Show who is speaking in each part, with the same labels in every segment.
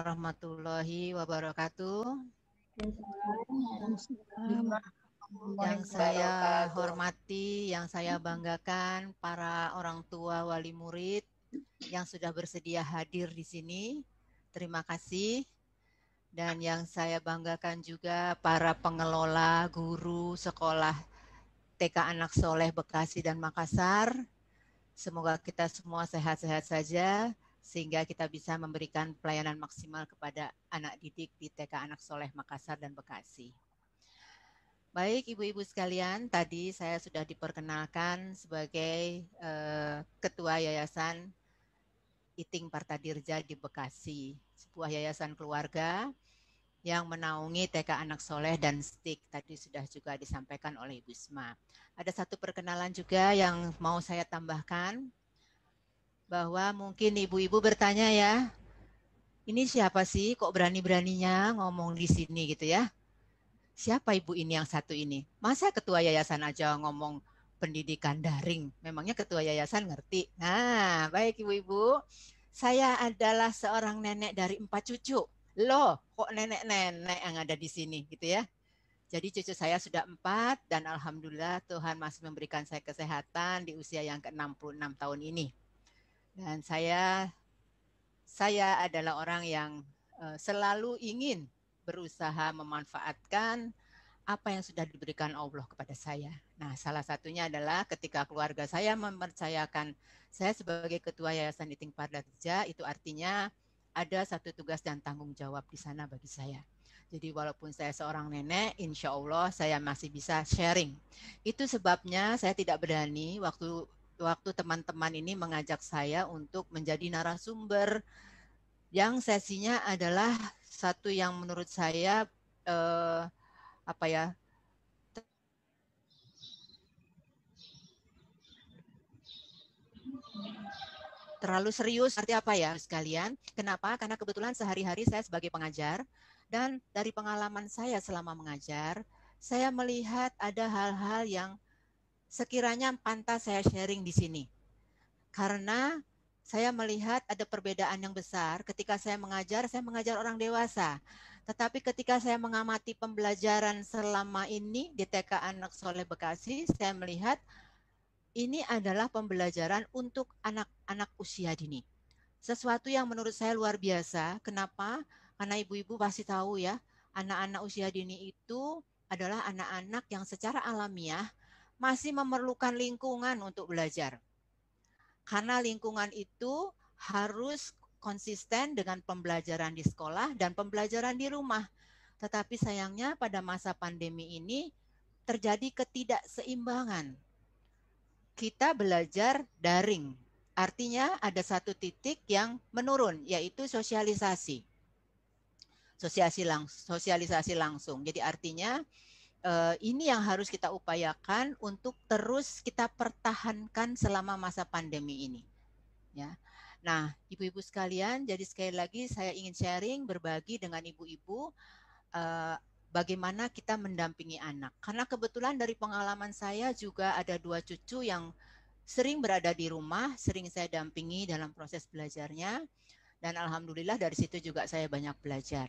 Speaker 1: warahmatullahi wabarakatuh. Yang saya hormati, yang saya banggakan para orang tua wali murid yang sudah bersedia hadir di sini. Terima kasih. Dan yang saya banggakan juga para pengelola, guru, sekolah TK Anak Soleh Bekasi dan Makassar. Semoga kita semua sehat-sehat saja sehingga kita bisa memberikan pelayanan maksimal kepada anak didik di TK Anak Soleh Makassar dan Bekasi. Baik, ibu-ibu sekalian, tadi saya sudah diperkenalkan sebagai eh, ketua yayasan Iting Partadirja di Bekasi, sebuah yayasan keluarga yang menaungi TK Anak Soleh dan STIK. Tadi sudah juga disampaikan oleh Ibu Isma. Ada satu perkenalan juga yang mau saya tambahkan bahwa mungkin ibu-ibu bertanya ya, ini siapa sih kok berani-beraninya ngomong di sini gitu ya? Siapa ibu ini yang satu ini? Masa ketua yayasan aja ngomong pendidikan daring? Memangnya ketua yayasan ngerti? Nah, baik ibu-ibu. Saya adalah seorang nenek dari empat cucu. Loh, kok nenek-nenek yang ada di sini gitu ya? Jadi cucu saya sudah empat dan alhamdulillah Tuhan masih memberikan saya kesehatan di usia yang ke-66 tahun ini. Dan saya saya adalah orang yang eh, selalu ingin berusaha memanfaatkan apa yang sudah diberikan Allah kepada saya. Nah, salah satunya adalah ketika keluarga saya mempercayakan saya sebagai ketua Yayasan Iting Pardarja, itu artinya ada satu tugas dan tanggung jawab di sana bagi saya. Jadi walaupun saya seorang nenek, insya Allah saya masih bisa sharing. Itu sebabnya saya tidak berani waktu waktu teman-teman ini mengajak saya untuk menjadi narasumber yang sesinya adalah satu yang menurut saya eh, apa ya terlalu serius arti apa ya sekalian kenapa karena kebetulan sehari-hari saya sebagai pengajar dan dari pengalaman saya selama mengajar saya melihat ada hal-hal yang sekiranya pantas saya sharing di sini. Karena saya melihat ada perbedaan yang besar ketika saya mengajar, saya mengajar orang dewasa. Tetapi ketika saya mengamati pembelajaran selama ini di TK Anak Soleh Bekasi, saya melihat ini adalah pembelajaran untuk anak-anak usia dini. Sesuatu yang menurut saya luar biasa. Kenapa? Karena ibu-ibu pasti tahu ya, anak-anak usia dini itu adalah anak-anak yang secara alamiah masih memerlukan lingkungan untuk belajar. Karena lingkungan itu harus konsisten dengan pembelajaran di sekolah dan pembelajaran di rumah. Tetapi sayangnya pada masa pandemi ini terjadi ketidakseimbangan. Kita belajar daring. Artinya ada satu titik yang menurun yaitu sosialisasi. Sosialisasi, langsung. Jadi artinya Eh, ini yang harus kita upayakan untuk terus kita pertahankan selama masa pandemi ini. Ya. Nah, ibu-ibu sekalian, jadi sekali lagi saya ingin sharing berbagi dengan ibu-ibu uh, bagaimana kita mendampingi anak. Karena kebetulan dari pengalaman saya juga ada dua cucu yang sering berada di rumah, sering saya dampingi dalam proses belajarnya dan alhamdulillah dari situ juga saya banyak belajar.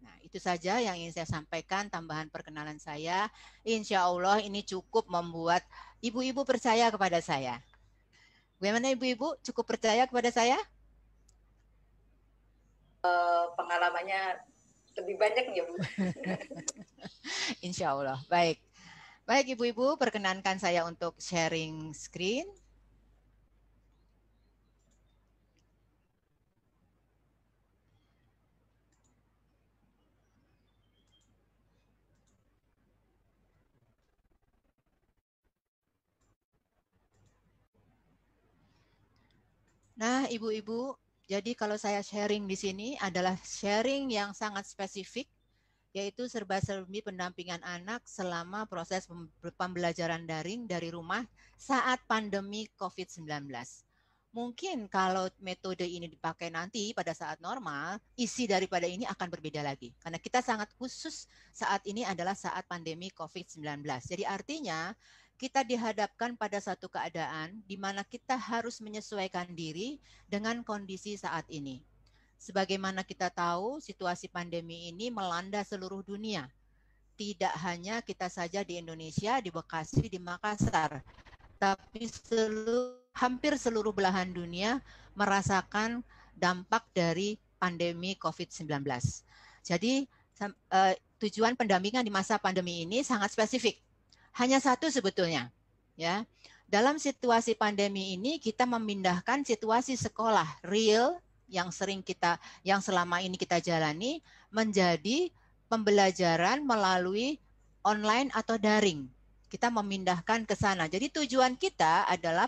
Speaker 1: Nah, itu saja yang ingin saya sampaikan, tambahan perkenalan saya. Insya Allah ini cukup membuat ibu-ibu percaya kepada saya. Bagaimana ibu-ibu cukup percaya kepada saya? Uh, pengalamannya lebih banyak ya Bu. Insya Allah. Baik. Baik Ibu-Ibu, perkenankan saya untuk sharing screen. Nah, ibu-ibu, jadi kalau saya sharing di sini adalah sharing yang sangat spesifik, yaitu serba-serbi pendampingan anak selama proses pembelajaran daring dari rumah saat pandemi COVID-19. Mungkin kalau metode ini dipakai nanti pada saat normal, isi daripada ini akan berbeda lagi. Karena kita sangat khusus saat ini adalah saat pandemi COVID-19. Jadi artinya kita dihadapkan pada satu keadaan di mana kita harus menyesuaikan diri dengan kondisi saat ini. Sebagaimana kita tahu, situasi pandemi ini melanda seluruh dunia. Tidak hanya kita saja di Indonesia, di Bekasi, di Makassar, tapi seluruh, hampir seluruh belahan dunia merasakan dampak dari pandemi COVID-19. Jadi, eh, tujuan pendampingan di masa pandemi ini sangat spesifik hanya satu sebetulnya, ya. Dalam situasi pandemi ini kita memindahkan situasi sekolah real yang sering kita yang selama ini kita jalani menjadi pembelajaran melalui online atau daring. Kita memindahkan ke sana. Jadi tujuan kita adalah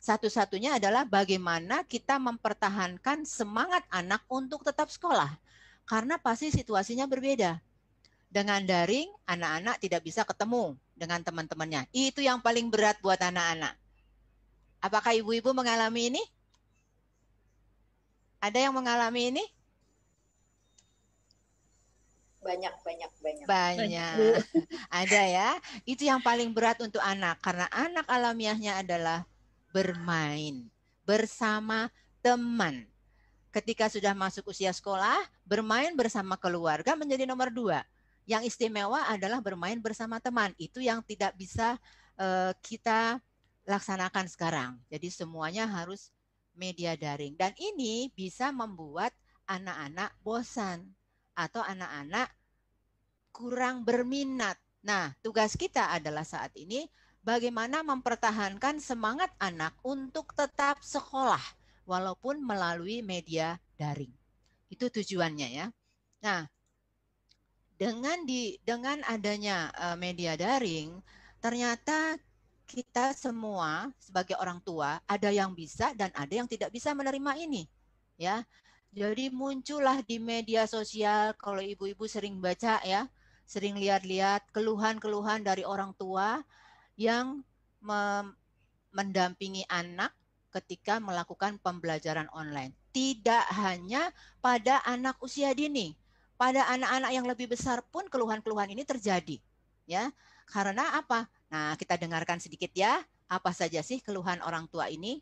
Speaker 1: satu-satunya adalah bagaimana kita mempertahankan semangat anak untuk tetap sekolah. Karena pasti situasinya berbeda. Dengan daring, anak-anak tidak bisa ketemu dengan teman-temannya. Itu yang paling berat buat anak-anak. Apakah ibu-ibu mengalami ini? Ada yang mengalami ini? Banyak, banyak, banyak. Banyak. Ada ya. Itu yang paling berat untuk anak karena anak alamiahnya adalah bermain bersama teman. Ketika sudah masuk usia sekolah, bermain bersama keluarga menjadi nomor dua yang istimewa adalah bermain bersama teman. Itu yang tidak bisa uh, kita laksanakan sekarang. Jadi semuanya harus media daring. Dan ini bisa membuat anak-anak bosan atau anak-anak kurang berminat. Nah, tugas kita adalah saat ini bagaimana mempertahankan semangat anak untuk tetap sekolah walaupun melalui media daring. Itu tujuannya ya. Nah, dengan di dengan adanya uh, media daring ternyata kita semua sebagai orang tua ada yang bisa dan ada yang tidak bisa menerima ini ya jadi muncullah di media sosial kalau ibu-ibu sering baca ya sering lihat-lihat keluhan-keluhan dari orang tua yang mendampingi anak ketika melakukan pembelajaran online tidak hanya pada anak usia dini pada anak-anak yang lebih besar pun keluhan-keluhan ini terjadi, ya. Karena apa? Nah, kita dengarkan sedikit ya, apa saja sih keluhan orang tua ini?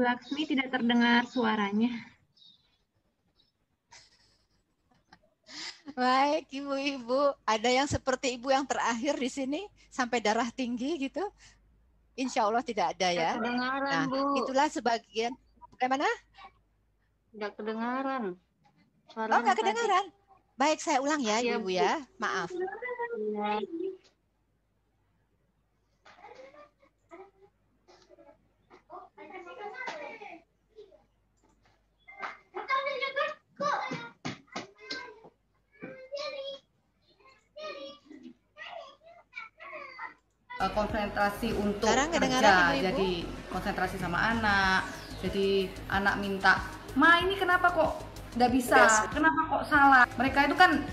Speaker 1: Bu Laksmi tidak terdengar suaranya. Baik, ibu-ibu, ada yang seperti ibu yang terakhir di sini sampai darah tinggi gitu? Insya Allah tidak ada ya. kedengaran, nah, Bu. Itulah sebagian. Bagaimana? Tidak kedengaran. Suara oh, nggak kedengaran. Baik, saya ulang ya, ya Ibu ya. Maaf. Ya. Eh, konsentrasi untuk Sekarang kerja jadi konsentrasi sama anak jadi anak minta ma ini kenapa kok nggak bisa kenapa kok salah mereka itu kan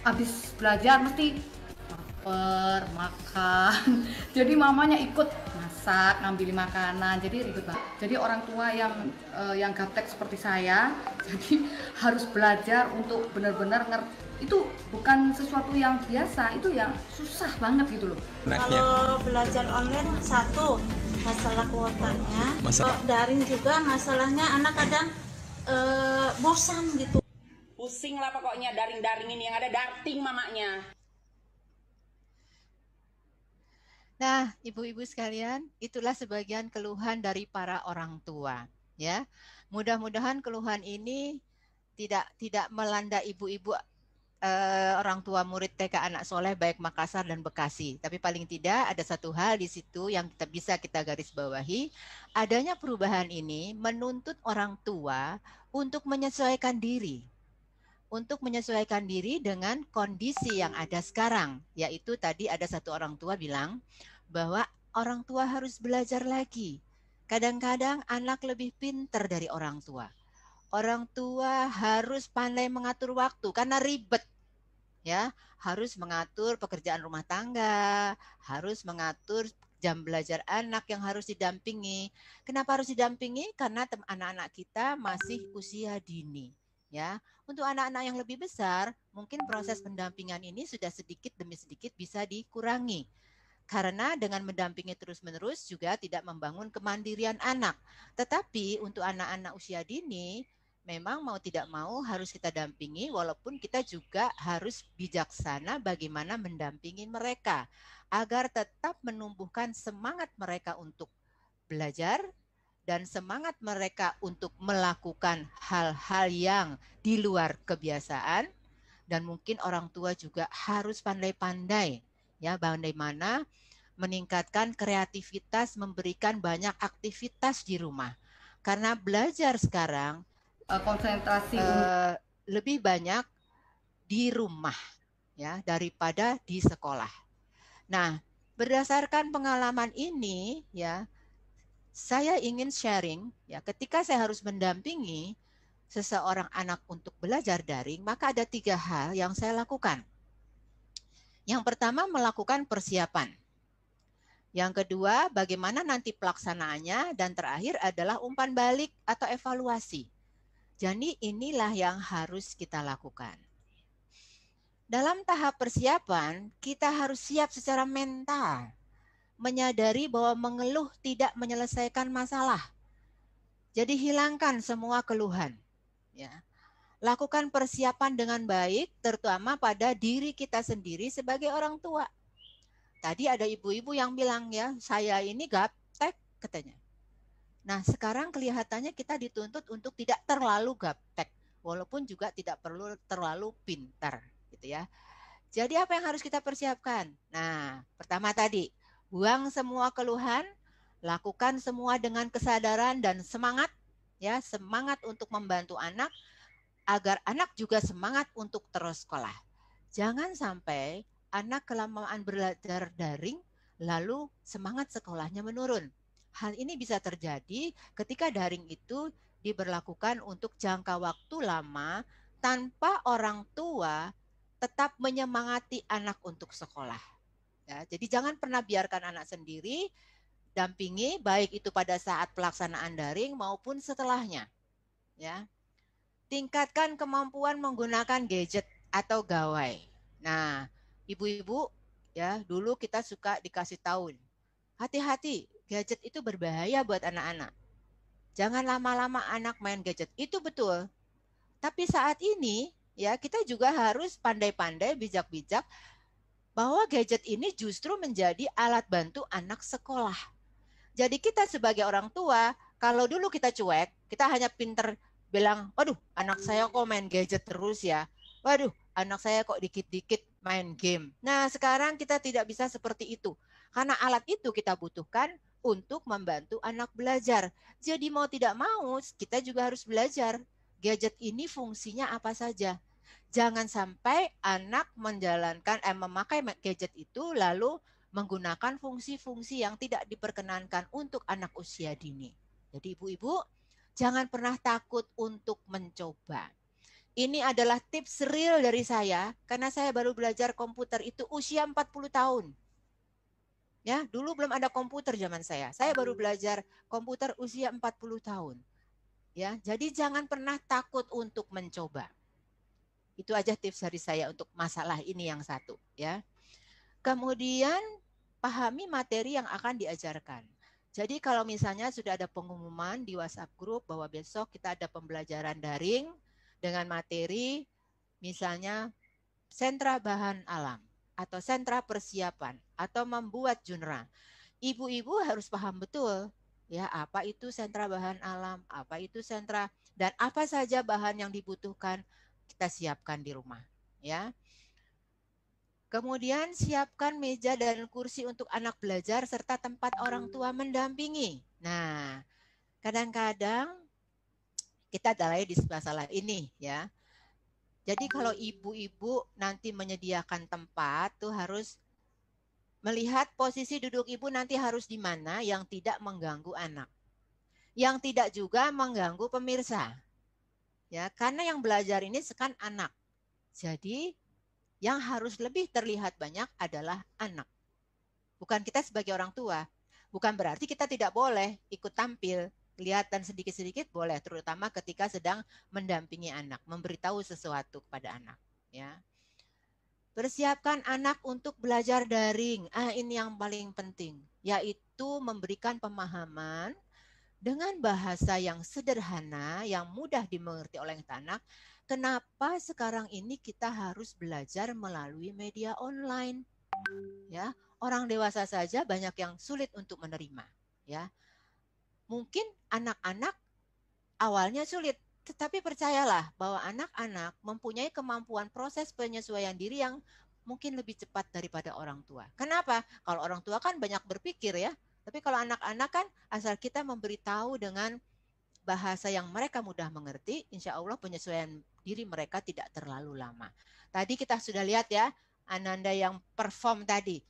Speaker 1: habis belajar mesti lapar makan jadi mamanya ikut masak ngambil makanan jadi ribet banget jadi orang tua yang uh, yang gaptek seperti saya jadi harus belajar untuk benar-benar ngerti itu bukan sesuatu yang biasa itu yang susah banget gitu loh nah, kalau iya. belajar online satu masalah kuotanya masalah. daring juga masalahnya anak kadang e, bosan gitu pusing lah pokoknya daring-daring ini yang ada darting mamanya Nah, ibu-ibu sekalian, itulah sebagian keluhan dari para orang tua, ya. Mudah-mudahan keluhan ini tidak tidak melanda ibu-ibu uh, orang tua murid TK Anak Soleh baik Makassar dan Bekasi. Tapi paling tidak ada satu hal di situ yang kita bisa kita garis bawahi, adanya perubahan ini menuntut orang tua untuk menyesuaikan diri untuk menyesuaikan diri dengan kondisi yang ada sekarang, yaitu tadi ada satu orang tua bilang bahwa orang tua harus belajar lagi. Kadang-kadang anak lebih pinter dari orang tua orang tua harus pandai mengatur waktu karena ribet ya harus mengatur pekerjaan rumah tangga harus mengatur jam belajar anak yang harus didampingi kenapa harus didampingi karena anak-anak kita masih usia dini ya untuk anak-anak yang lebih besar mungkin proses pendampingan ini sudah sedikit demi sedikit bisa dikurangi karena dengan mendampingi terus-menerus juga tidak membangun kemandirian anak. Tetapi untuk anak-anak usia dini, memang mau tidak mau harus kita dampingi walaupun kita juga harus bijaksana bagaimana mendampingi mereka agar tetap menumbuhkan semangat mereka untuk belajar dan semangat mereka untuk melakukan hal-hal yang di luar kebiasaan dan mungkin orang tua juga harus pandai-pandai ya bagaimana meningkatkan kreativitas, memberikan banyak aktivitas di rumah. Karena belajar sekarang eh, konsentrasi uh, lebih banyak di rumah ya daripada di sekolah. Nah, berdasarkan pengalaman ini ya saya ingin sharing ya ketika saya harus mendampingi seseorang anak untuk belajar daring, maka ada tiga hal yang saya lakukan. Yang pertama melakukan persiapan. Yang kedua, bagaimana nanti pelaksanaannya dan terakhir adalah umpan balik atau evaluasi. Jadi inilah yang harus kita lakukan. Dalam tahap persiapan, kita harus siap secara mental. Menyadari bahwa mengeluh tidak menyelesaikan masalah. Jadi hilangkan semua keluhan, ya lakukan persiapan dengan baik, terutama pada diri kita sendiri sebagai orang tua. Tadi ada ibu-ibu yang bilang ya, saya ini gaptek katanya. Nah sekarang kelihatannya kita dituntut untuk tidak terlalu gaptek, walaupun juga tidak perlu terlalu pintar gitu ya. Jadi apa yang harus kita persiapkan? Nah pertama tadi, buang semua keluhan, lakukan semua dengan kesadaran dan semangat ya semangat untuk membantu anak agar anak juga semangat untuk terus sekolah. Jangan sampai anak kelamaan belajar daring lalu semangat sekolahnya menurun. Hal ini bisa terjadi ketika daring itu diberlakukan untuk jangka waktu lama tanpa orang tua tetap menyemangati anak untuk sekolah. Ya, jadi jangan pernah biarkan anak sendiri dampingi baik itu pada saat pelaksanaan daring maupun setelahnya. Ya tingkatkan kemampuan menggunakan gadget atau gawai. Nah, ibu-ibu ya, dulu kita suka dikasih tahu, hati-hati gadget itu berbahaya buat anak-anak. Jangan lama-lama anak main gadget. Itu betul. Tapi saat ini ya kita juga harus pandai-pandai bijak-bijak bahwa gadget ini justru menjadi alat bantu anak sekolah. Jadi kita sebagai orang tua, kalau dulu kita cuek, kita hanya pinter bilang, waduh anak saya kok main gadget terus ya, waduh anak saya kok dikit-dikit main game. Nah sekarang kita tidak bisa seperti itu, karena alat itu kita butuhkan untuk membantu anak belajar. Jadi mau tidak mau kita juga harus belajar gadget ini fungsinya apa saja. Jangan sampai anak menjalankan eh, memakai gadget itu lalu menggunakan fungsi-fungsi yang tidak diperkenankan untuk anak usia dini. Jadi ibu-ibu Jangan pernah takut untuk mencoba. Ini adalah tips real dari saya karena saya baru belajar komputer itu usia 40 tahun. Ya, dulu belum ada komputer zaman saya. Saya baru belajar komputer usia 40 tahun. Ya, jadi jangan pernah takut untuk mencoba. Itu aja tips dari saya untuk masalah ini yang satu, ya. Kemudian pahami materi yang akan diajarkan. Jadi kalau misalnya sudah ada pengumuman di WhatsApp grup bahwa besok kita ada pembelajaran daring dengan materi misalnya sentra bahan alam atau sentra persiapan atau membuat junra. Ibu-ibu harus paham betul ya apa itu sentra bahan alam, apa itu sentra dan apa saja bahan yang dibutuhkan kita siapkan di rumah ya. Kemudian siapkan meja dan kursi untuk anak belajar serta tempat orang tua mendampingi. Nah, kadang-kadang kita dalai di sebelah masalah ini ya. Jadi kalau ibu-ibu nanti menyediakan tempat tuh harus melihat posisi duduk ibu nanti harus di mana yang tidak mengganggu anak. Yang tidak juga mengganggu pemirsa. Ya, karena yang belajar ini sekan anak. Jadi yang harus lebih terlihat banyak adalah anak. Bukan kita sebagai orang tua. Bukan berarti kita tidak boleh ikut tampil. Kelihatan sedikit-sedikit boleh, terutama ketika sedang mendampingi anak, memberitahu sesuatu kepada anak. Ya, Persiapkan anak untuk belajar daring. Ah, ini yang paling penting, yaitu memberikan pemahaman dengan bahasa yang sederhana, yang mudah dimengerti oleh anak, Kenapa sekarang ini kita harus belajar melalui media online? Ya, orang dewasa saja banyak yang sulit untuk menerima, ya. Mungkin anak-anak awalnya sulit, tetapi percayalah bahwa anak-anak mempunyai kemampuan proses penyesuaian diri yang mungkin lebih cepat daripada orang tua. Kenapa? Kalau orang tua kan banyak berpikir ya, tapi kalau anak-anak kan asal kita memberitahu dengan bahasa yang mereka mudah mengerti, insya Allah penyesuaian diri mereka tidak terlalu lama. Tadi kita sudah lihat ya, Ananda yang perform tadi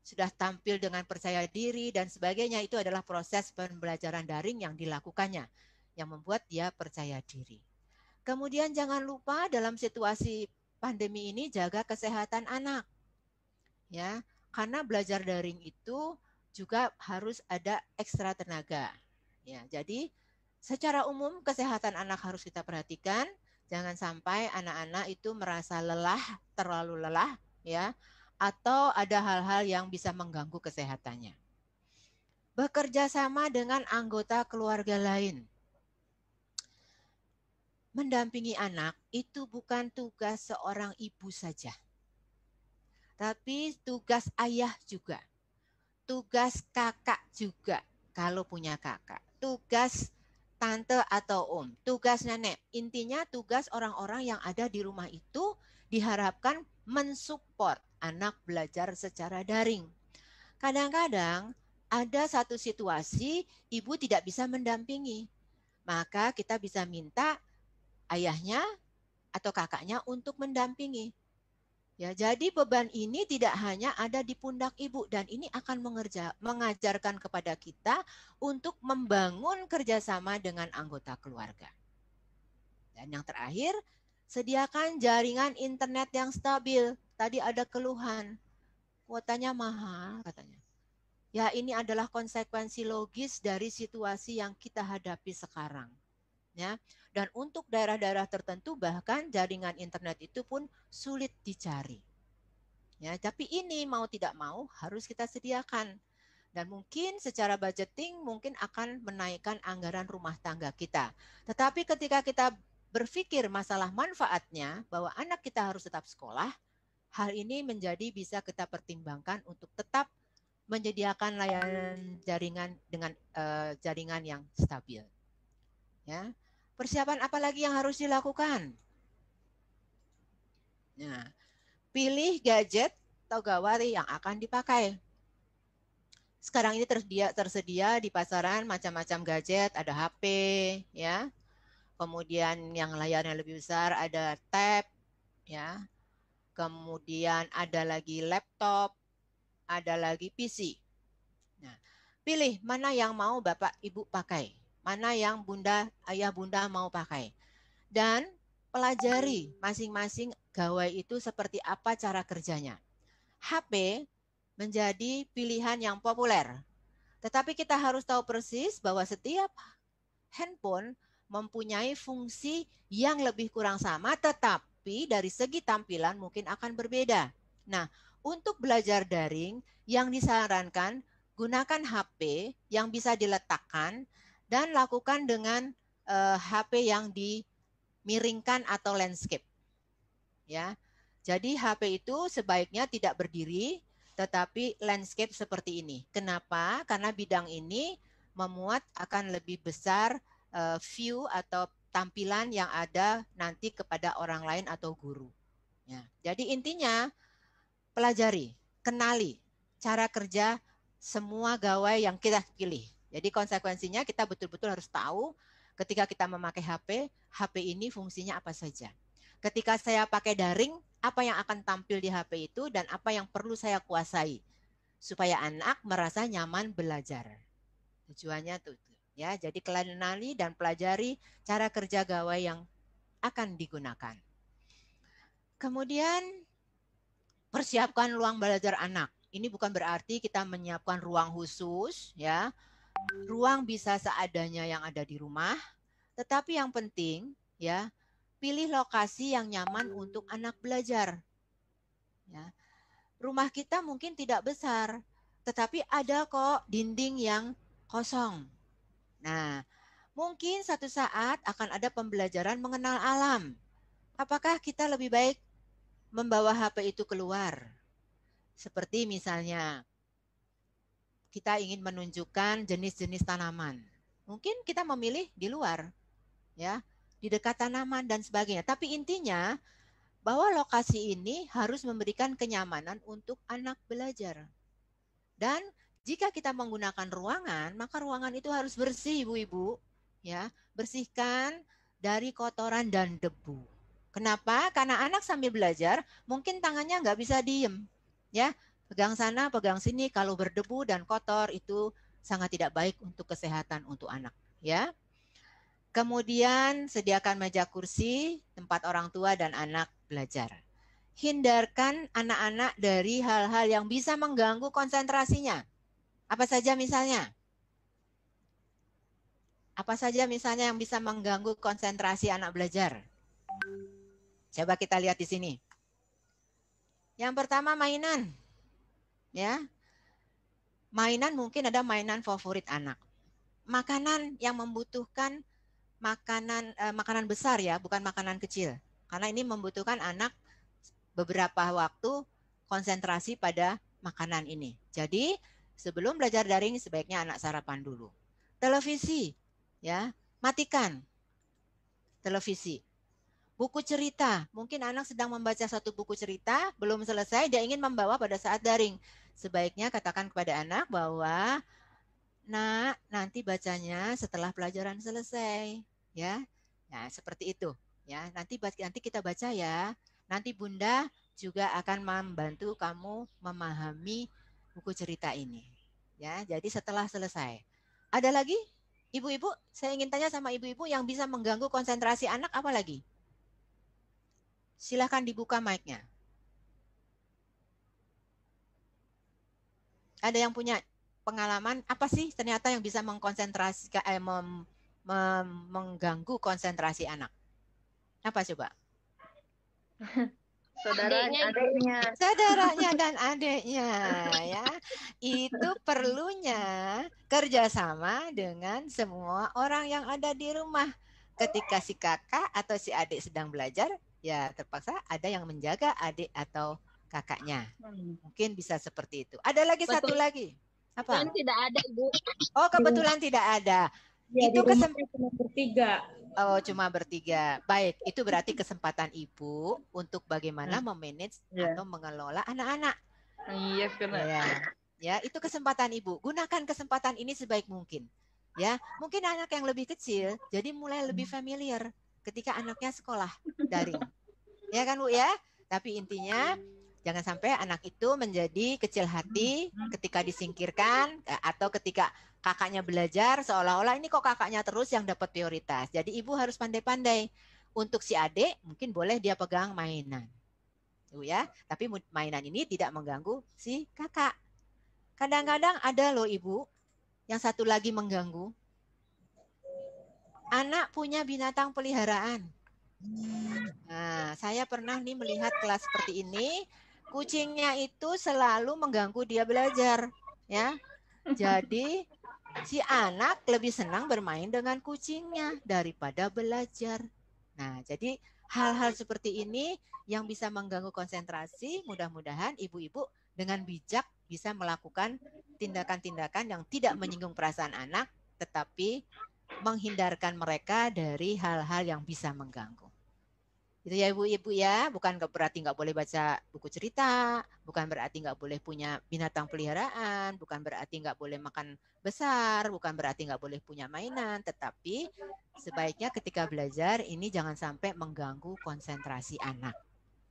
Speaker 1: sudah tampil dengan percaya diri dan sebagainya itu adalah proses pembelajaran daring yang dilakukannya yang membuat dia percaya diri. Kemudian jangan lupa dalam situasi pandemi ini jaga kesehatan anak. Ya, karena belajar daring itu juga harus ada ekstra tenaga. Ya, jadi secara umum kesehatan anak harus kita perhatikan Jangan sampai anak-anak itu merasa lelah, terlalu lelah ya, atau ada hal-hal yang bisa mengganggu kesehatannya. Bekerja sama dengan anggota keluarga lain. Mendampingi anak itu bukan tugas seorang ibu saja. Tapi tugas ayah juga. Tugas kakak juga kalau punya kakak. Tugas tante atau om. Tugas nenek, intinya tugas orang-orang yang ada di rumah itu diharapkan mensupport anak belajar secara daring. Kadang-kadang ada satu situasi ibu tidak bisa mendampingi. Maka kita bisa minta ayahnya atau kakaknya untuk mendampingi. Ya, jadi beban ini tidak hanya ada di pundak ibu dan ini akan mengerja, mengajarkan kepada kita untuk membangun kerjasama dengan anggota keluarga. Dan yang terakhir, sediakan jaringan internet yang stabil. Tadi ada keluhan, kuotanya mahal katanya. Ya ini adalah konsekuensi logis dari situasi yang kita hadapi sekarang internetnya dan untuk daerah-daerah tertentu bahkan jaringan internet itu pun sulit dicari. Ya, tapi ini mau tidak mau harus kita sediakan dan mungkin secara budgeting mungkin akan menaikkan anggaran rumah tangga kita. Tetapi ketika kita berpikir masalah manfaatnya bahwa anak kita harus tetap sekolah, hal ini menjadi bisa kita pertimbangkan untuk tetap menyediakan layanan jaringan dengan uh, jaringan yang stabil. Ya. Persiapan apa lagi yang harus dilakukan? Nah, pilih gadget atau gawai yang akan dipakai. Sekarang ini tersedia tersedia di pasaran macam-macam gadget, ada HP, ya. Kemudian yang layarnya lebih besar ada tab, ya. Kemudian ada lagi laptop, ada lagi PC. Nah, pilih mana yang mau Bapak Ibu pakai mana yang bunda ayah bunda mau pakai. Dan pelajari masing-masing gawai itu seperti apa cara kerjanya. HP menjadi pilihan yang populer. Tetapi kita harus tahu persis bahwa setiap handphone mempunyai fungsi yang lebih kurang sama tetapi dari segi tampilan mungkin akan berbeda. Nah, untuk belajar daring yang disarankan gunakan HP yang bisa diletakkan dan lakukan dengan uh, eh, HP yang dimiringkan atau landscape. Ya. Jadi HP itu sebaiknya tidak berdiri tetapi landscape seperti ini. Kenapa? Karena bidang ini memuat akan lebih besar uh, view atau tampilan yang ada nanti kepada orang lain atau guru. Ya. Jadi intinya pelajari, kenali cara kerja semua gawai yang kita pilih. Jadi konsekuensinya kita betul-betul harus tahu ketika kita memakai HP, HP ini fungsinya apa saja. Ketika saya pakai daring, apa yang akan tampil di HP itu dan apa yang perlu saya kuasai supaya anak merasa nyaman belajar. Tujuannya tuh ya. Jadi kenali dan pelajari cara kerja gawai yang akan digunakan. Kemudian persiapkan ruang belajar anak. Ini bukan berarti kita menyiapkan ruang khusus ya ruang bisa seadanya yang ada di rumah, tetapi yang penting ya, pilih lokasi yang nyaman untuk anak belajar. Ya. Rumah kita mungkin tidak besar, tetapi ada kok dinding yang kosong. Nah, mungkin satu saat akan ada pembelajaran mengenal alam. Apakah kita lebih baik membawa HP itu keluar? Seperti misalnya kita ingin menunjukkan jenis-jenis tanaman. Mungkin kita memilih di luar, ya, di dekat tanaman dan sebagainya. Tapi intinya bahwa lokasi ini harus memberikan kenyamanan untuk anak belajar. Dan jika kita menggunakan ruangan, maka ruangan itu harus bersih, ibu-ibu. Ya, bersihkan dari kotoran dan debu. Kenapa? Karena anak sambil belajar mungkin tangannya nggak bisa diem, ya Pegang sana, pegang sini kalau berdebu dan kotor itu sangat tidak baik untuk kesehatan untuk anak, ya. Kemudian sediakan meja kursi tempat orang tua dan anak belajar. Hindarkan anak-anak dari hal-hal yang bisa mengganggu konsentrasinya. Apa saja misalnya? Apa saja misalnya yang bisa mengganggu konsentrasi anak belajar? Coba kita lihat di sini. Yang pertama mainan ya. Mainan mungkin ada mainan favorit anak. Makanan yang membutuhkan makanan eh, makanan besar ya, bukan makanan kecil. Karena ini membutuhkan anak beberapa waktu konsentrasi pada makanan ini. Jadi, sebelum belajar daring sebaiknya anak sarapan dulu. Televisi ya, matikan televisi buku cerita. Mungkin anak sedang membaca satu buku cerita, belum selesai, dia ingin membawa pada saat daring. Sebaiknya katakan kepada anak bahwa, nak, nanti bacanya setelah pelajaran selesai. ya. Nah, seperti itu. ya. Nanti, nanti kita baca ya. Nanti bunda juga akan membantu kamu memahami buku cerita ini. ya. Jadi setelah selesai. Ada lagi? Ibu-ibu, saya ingin tanya sama ibu-ibu yang bisa mengganggu konsentrasi anak apa lagi? Silahkan dibuka mic-nya. Ada yang punya pengalaman apa sih ternyata yang bisa mengkonsentrasi eh, mem, mem, mengganggu konsentrasi anak? Apa coba? Saudaranya adiknya. saudaranya dan adiknya ya itu perlunya kerjasama dengan semua orang yang ada di rumah ketika si kakak atau si adik sedang belajar ya terpaksa ada yang menjaga adik atau kakaknya. Hmm. Mungkin bisa seperti itu. Ada lagi Betul. satu lagi. Apa? Kebetulan tidak ada, Bu. Oh, kebetulan tidak ada. Ya, itu kesempatan bertiga. Oh, cuma bertiga. Baik, itu berarti kesempatan Ibu untuk bagaimana hmm. memanage ya. atau mengelola anak-anak. Iya, -anak. benar. Ya. ya, itu kesempatan Ibu. Gunakan kesempatan ini sebaik mungkin. Ya, mungkin anak yang lebih kecil jadi mulai lebih hmm. familiar ketika anaknya sekolah daring. Ya kan Bu ya? Tapi intinya jangan sampai anak itu menjadi kecil hati ketika disingkirkan eh, atau ketika kakaknya belajar seolah-olah ini kok kakaknya terus yang dapat prioritas. Jadi ibu harus pandai-pandai. Untuk si adik mungkin boleh dia pegang mainan. Bu ya, tapi mainan ini tidak mengganggu si kakak. Kadang-kadang ada loh ibu yang satu lagi mengganggu, anak punya binatang peliharaan. Nah, saya pernah nih melihat kelas seperti ini, kucingnya itu selalu mengganggu dia belajar, ya. Jadi si anak lebih senang bermain dengan kucingnya daripada belajar. Nah, jadi hal-hal seperti ini yang bisa mengganggu konsentrasi, mudah-mudahan ibu-ibu dengan bijak bisa melakukan tindakan-tindakan yang tidak menyinggung perasaan anak, tetapi menghindarkan mereka dari hal-hal yang bisa mengganggu. Itu ya ibu-ibu ya, bukan berarti nggak boleh baca buku cerita, bukan berarti nggak boleh punya binatang peliharaan, bukan berarti nggak boleh makan besar, bukan berarti nggak boleh punya mainan, tetapi sebaiknya ketika belajar ini jangan sampai mengganggu konsentrasi anak.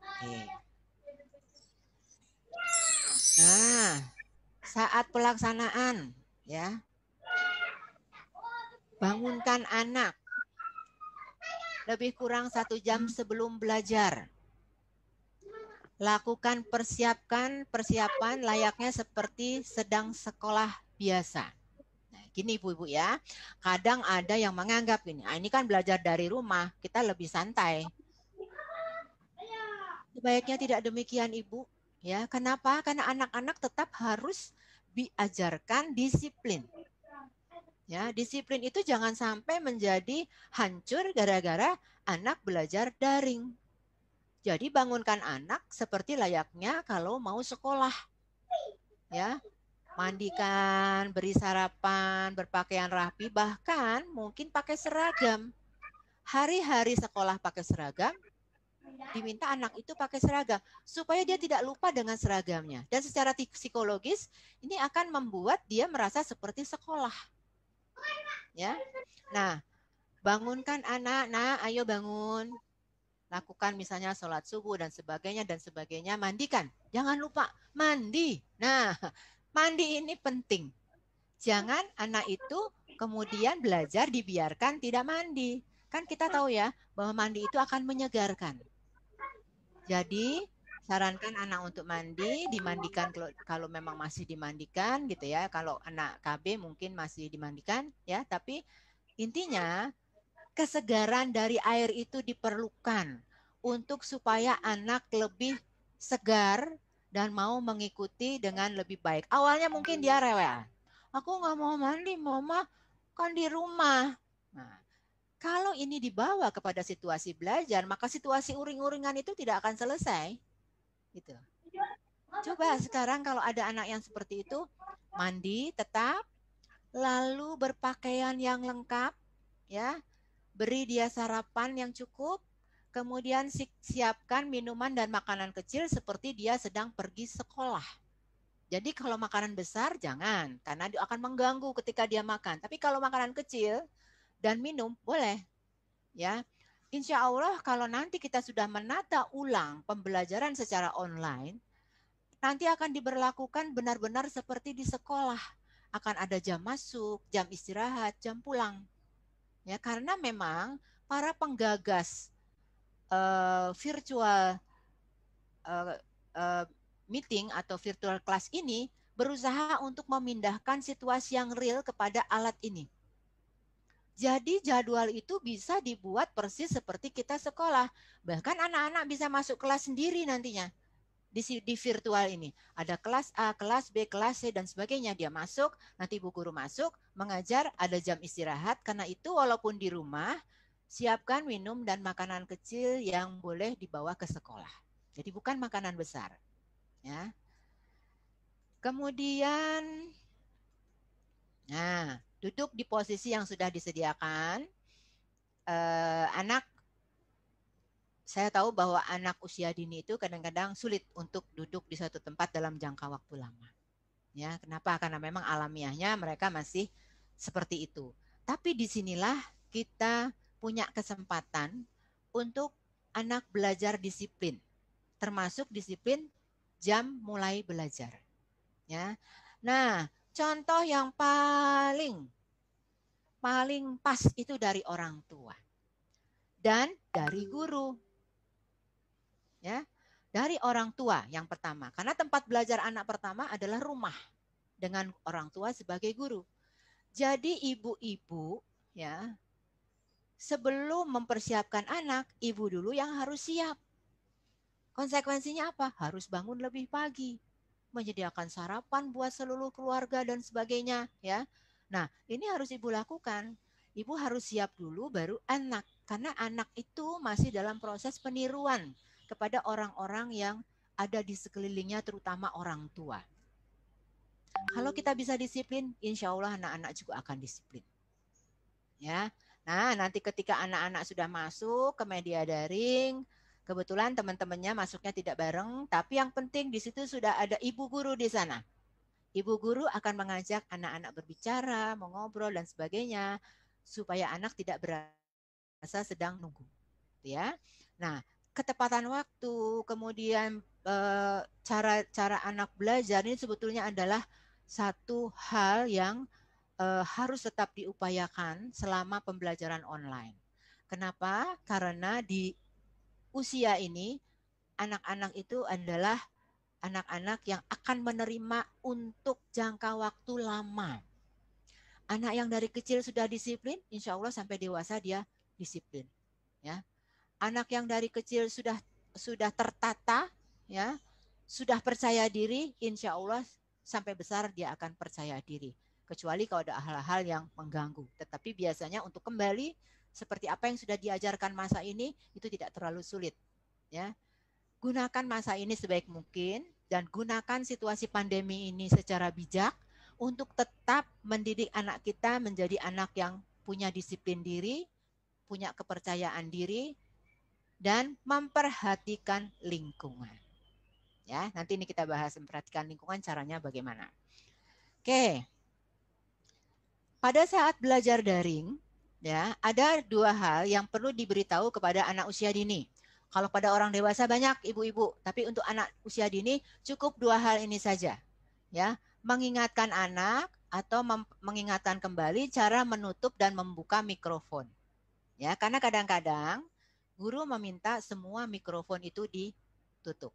Speaker 1: Oke. Nah, saat pelaksanaan ya bangunkan anak lebih kurang satu jam sebelum belajar. Lakukan persiapkan persiapan layaknya seperti sedang sekolah biasa. Nah, gini ibu-ibu ya, kadang ada yang menganggap ini, ah, ini kan belajar dari rumah, kita lebih santai. Sebaiknya tidak demikian ibu. Ya, kenapa? Karena anak-anak tetap harus diajarkan disiplin Ya, disiplin itu jangan sampai menjadi hancur gara-gara anak belajar daring. Jadi bangunkan anak seperti layaknya kalau mau sekolah. Ya. Mandikan, beri sarapan, berpakaian rapi, bahkan mungkin pakai seragam. Hari-hari sekolah pakai seragam, diminta anak itu pakai seragam supaya dia tidak lupa dengan seragamnya dan secara psikologis ini akan membuat dia merasa seperti sekolah Ya. Nah, bangunkan anak, nah ayo bangun. Lakukan misalnya sholat subuh dan sebagainya dan sebagainya. Mandikan. Jangan lupa mandi. Nah, mandi ini penting. Jangan anak itu kemudian belajar dibiarkan tidak mandi. Kan kita tahu ya bahwa mandi itu akan menyegarkan. Jadi sarankan anak untuk mandi, dimandikan kalau, kalau memang masih dimandikan gitu ya. Kalau anak KB mungkin masih dimandikan ya, tapi intinya kesegaran dari air itu diperlukan untuk supaya anak lebih segar dan mau mengikuti dengan lebih baik. Awalnya mungkin dia rewel. Aku nggak mau mandi, mama kan di rumah. Nah, kalau ini dibawa kepada situasi belajar, maka situasi uring-uringan itu tidak akan selesai gitu Coba sekarang kalau ada anak yang seperti itu, mandi tetap, lalu berpakaian yang lengkap, ya, beri dia sarapan yang cukup, kemudian siapkan minuman dan makanan kecil seperti dia sedang pergi sekolah. Jadi kalau makanan besar jangan, karena dia akan mengganggu ketika dia makan. Tapi kalau makanan kecil dan minum boleh, ya insya Allah kalau nanti kita sudah menata ulang pembelajaran secara online, nanti akan diberlakukan benar-benar seperti di sekolah. Akan ada jam masuk, jam istirahat, jam pulang. Ya, karena memang para penggagas uh, virtual uh, uh, meeting atau virtual class ini berusaha untuk memindahkan situasi yang real kepada alat ini. Jadi jadwal itu bisa dibuat persis seperti kita sekolah. Bahkan anak-anak bisa masuk kelas sendiri nantinya di, di virtual ini. Ada kelas A, kelas B, kelas C, dan sebagainya. Dia masuk, nanti bu guru masuk, mengajar, ada jam istirahat. Karena itu walaupun di rumah, siapkan minum dan makanan kecil yang boleh dibawa ke sekolah. Jadi bukan makanan besar. ya. Kemudian, nah, duduk di posisi yang sudah disediakan. Eh, anak, saya tahu bahwa anak usia dini itu kadang-kadang sulit untuk duduk di suatu tempat dalam jangka waktu lama. Ya, kenapa? Karena memang alamiahnya mereka masih seperti itu. Tapi disinilah kita punya kesempatan untuk anak belajar disiplin, termasuk disiplin jam mulai belajar. Ya, nah Contoh yang paling paling pas itu dari orang tua dan dari guru. Ya, dari orang tua yang pertama. Karena tempat belajar anak pertama adalah rumah dengan orang tua sebagai guru. Jadi ibu-ibu ya sebelum mempersiapkan anak, ibu dulu yang harus siap. Konsekuensinya apa? Harus bangun lebih pagi menyediakan sarapan buat seluruh keluarga dan sebagainya ya. Nah, ini harus Ibu lakukan. Ibu harus siap dulu baru anak karena anak itu masih dalam proses peniruan kepada orang-orang yang ada di sekelilingnya terutama orang tua. Kalau kita bisa disiplin, insya Allah anak-anak juga akan disiplin. Ya, Nah, nanti ketika anak-anak sudah masuk ke media daring, Kebetulan teman-temannya masuknya tidak bareng, tapi yang penting di situ sudah ada ibu guru di sana. Ibu guru akan mengajak anak-anak berbicara, mengobrol dan sebagainya supaya anak tidak berasa sedang nunggu. Gitu ya. Nah, ketepatan waktu, kemudian eh, cara-cara anak belajar ini sebetulnya adalah satu hal yang eh, harus tetap diupayakan selama pembelajaran online. Kenapa? Karena di usia ini anak-anak itu adalah anak-anak yang akan menerima untuk jangka waktu lama. Anak yang dari kecil sudah disiplin, insya Allah sampai dewasa dia disiplin. Ya, anak yang dari kecil sudah sudah tertata, ya, sudah percaya diri, insya Allah sampai besar dia akan percaya diri. Kecuali kalau ada hal-hal yang mengganggu. Tetapi biasanya untuk kembali seperti apa yang sudah diajarkan masa ini itu tidak terlalu sulit ya. Gunakan masa ini sebaik mungkin dan gunakan situasi pandemi ini secara bijak untuk tetap mendidik anak kita menjadi anak yang punya disiplin diri, punya kepercayaan diri dan memperhatikan lingkungan. Ya, nanti ini kita bahas memperhatikan lingkungan caranya bagaimana. Oke. Pada saat belajar daring, ya ada dua hal yang perlu diberitahu kepada anak usia dini. Kalau pada orang dewasa banyak ibu-ibu, tapi untuk anak usia dini cukup dua hal ini saja. Ya, mengingatkan anak atau mengingatkan kembali cara menutup dan membuka mikrofon. Ya, karena kadang-kadang guru meminta semua mikrofon itu ditutup.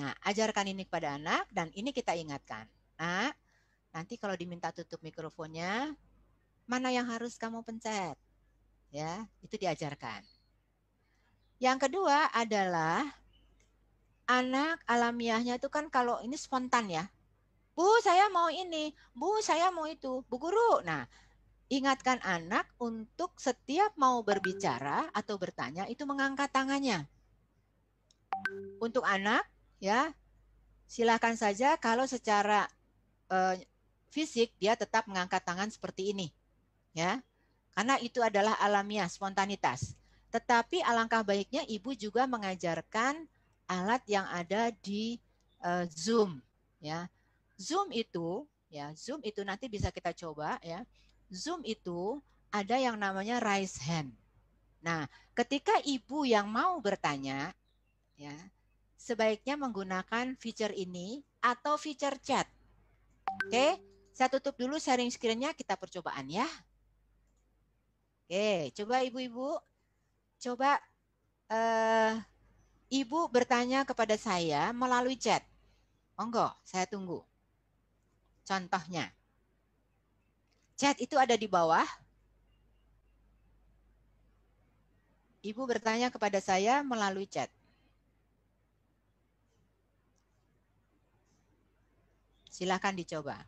Speaker 1: Nah, ajarkan ini kepada anak dan ini kita ingatkan. Nah, nanti kalau diminta tutup mikrofonnya, mana yang harus kamu pencet. Ya, itu diajarkan. Yang kedua adalah anak alamiahnya itu kan kalau ini spontan ya. Bu, saya mau ini. Bu, saya mau itu. Bu guru. Nah, ingatkan anak untuk setiap mau berbicara atau bertanya itu mengangkat tangannya. Untuk anak ya, silahkan saja kalau secara uh, fisik dia tetap mengangkat tangan seperti ini ya. Karena itu adalah alamiah, spontanitas. Tetapi alangkah baiknya ibu juga mengajarkan alat yang ada di uh, Zoom, ya. Zoom itu, ya, Zoom itu nanti bisa kita coba, ya. Zoom itu ada yang namanya raise hand. Nah, ketika ibu yang mau bertanya, ya, sebaiknya menggunakan feature ini atau feature chat. Oke, okay? saya tutup dulu sharing screen-nya, kita percobaan ya. Oke, coba ibu-ibu, coba uh, ibu bertanya kepada saya melalui chat. Monggo, saya tunggu. Contohnya, chat itu ada di bawah. Ibu bertanya kepada saya melalui chat. Silahkan dicoba.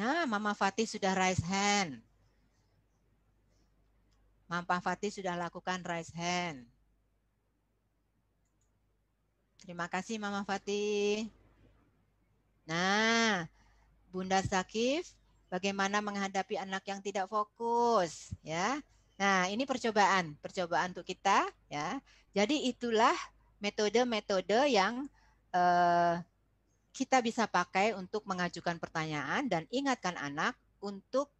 Speaker 1: Nah, Mama Fatih sudah raise hand. Mama Fatih sudah lakukan raise hand. Terima kasih Mama Fatih. Nah, Bunda Zakif, bagaimana menghadapi anak yang tidak fokus, ya? Nah, ini percobaan, percobaan untuk kita, ya. Jadi itulah metode-metode yang eh, kita bisa pakai untuk mengajukan pertanyaan dan ingatkan anak untuk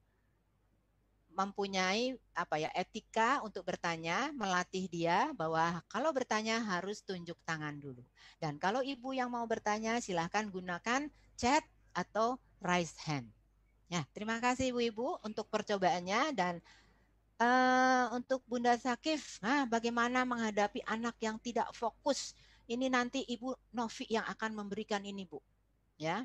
Speaker 1: mempunyai apa ya etika untuk bertanya, melatih dia bahwa kalau bertanya harus tunjuk tangan dulu. Dan kalau ibu yang mau bertanya silahkan gunakan chat atau raise hand. Ya, terima kasih ibu-ibu untuk percobaannya dan uh, untuk Bunda Sakif, nah bagaimana menghadapi anak yang tidak fokus ini nanti Ibu Novi yang akan memberikan ini, Bu. Ya.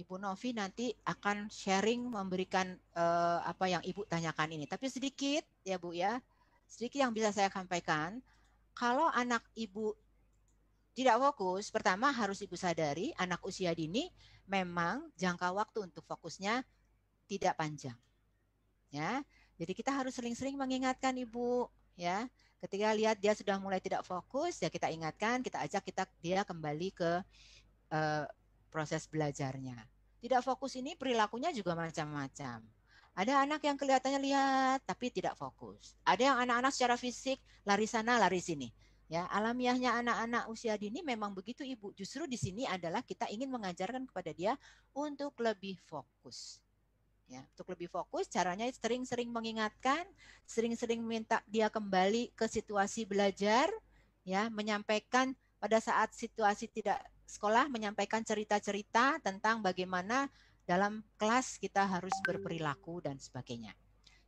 Speaker 1: Ibu Novi nanti akan sharing memberikan eh, apa yang Ibu tanyakan ini. Tapi sedikit ya, Bu ya. Sedikit yang bisa saya sampaikan, kalau anak Ibu tidak fokus, pertama harus Ibu sadari anak usia dini memang jangka waktu untuk fokusnya tidak panjang. Ya. Jadi kita harus sering-sering mengingatkan Ibu ya. Ketika lihat dia sudah mulai tidak fokus, ya kita ingatkan, kita ajak kita dia kembali ke uh, proses belajarnya. Tidak fokus ini perilakunya juga macam-macam. Ada anak yang kelihatannya lihat tapi tidak fokus. Ada yang anak-anak secara fisik lari sana lari sini. Ya, alamiahnya anak-anak usia dini memang begitu Ibu. Justru di sini adalah kita ingin mengajarkan kepada dia untuk lebih fokus ya untuk lebih fokus caranya sering-sering mengingatkan sering-sering minta dia kembali ke situasi belajar ya menyampaikan pada saat situasi tidak sekolah menyampaikan cerita-cerita tentang bagaimana dalam kelas kita harus berperilaku dan sebagainya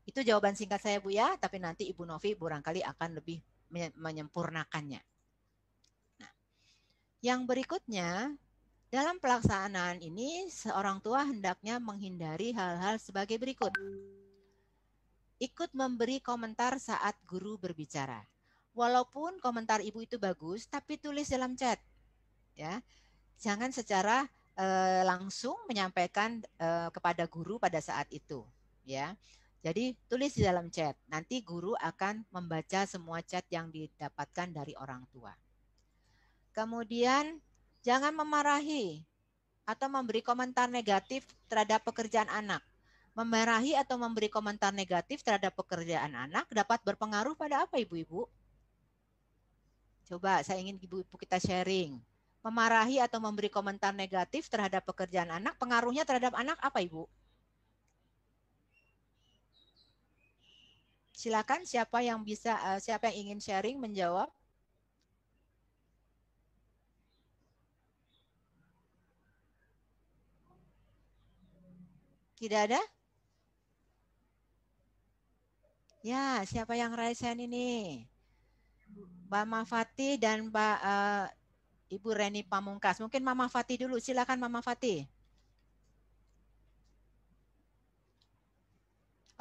Speaker 1: itu jawaban singkat saya Bu ya tapi nanti Ibu Novi barangkali akan lebih menyempurnakannya nah yang berikutnya dalam pelaksanaan ini, seorang tua hendaknya menghindari hal-hal sebagai berikut. Ikut memberi komentar saat guru berbicara. Walaupun komentar ibu itu bagus, tapi tulis dalam chat. Ya. Jangan secara e, langsung menyampaikan e, kepada guru pada saat itu, ya. Jadi tulis di dalam chat. Nanti guru akan membaca semua chat yang didapatkan dari orang tua. Kemudian Jangan memarahi atau memberi komentar negatif terhadap pekerjaan anak. Memarahi atau memberi komentar negatif terhadap pekerjaan anak dapat berpengaruh pada apa ibu-ibu? Coba saya ingin ibu-ibu kita sharing. Memarahi atau memberi komentar negatif terhadap pekerjaan anak, pengaruhnya terhadap anak apa ibu? Silakan siapa yang bisa, eh, siapa yang ingin sharing menjawab. Tidak ada? Ya, siapa yang raise hand ini? mbak Fatih dan Mbak uh, Ibu Reni Pamungkas. Mungkin Mama Fatih dulu. Silakan Mama Fatih.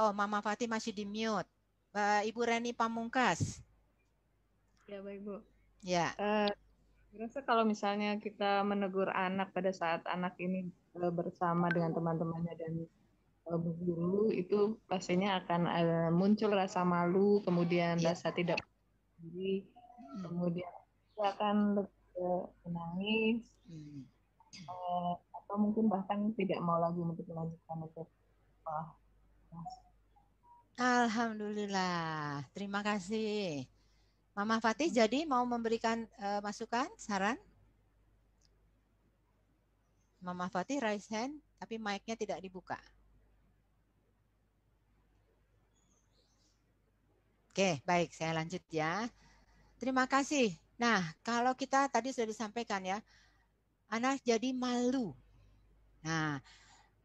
Speaker 1: Oh, Mama Fatih masih di mute. mbak Ibu Reni Pamungkas. Ya, Baik Bu. Ya. Uh, Rasa kalau misalnya kita menegur anak pada saat anak ini e, bersama dengan teman-temannya dan e, guru itu pastinya akan e, muncul rasa malu, kemudian ya. rasa tidak diri, kemudian dia akan lebih menangis hmm. atau mungkin bahkan tidak mau lagi untuk melanjutkan untuk Alhamdulillah, terima kasih. Mama Fatih hmm. jadi mau memberikan uh, masukan, saran? Mama Fatih raise hand, tapi mic-nya tidak dibuka. Oke, baik, saya lanjut ya. Terima kasih. Nah, kalau kita tadi sudah disampaikan ya, anak jadi malu. Nah,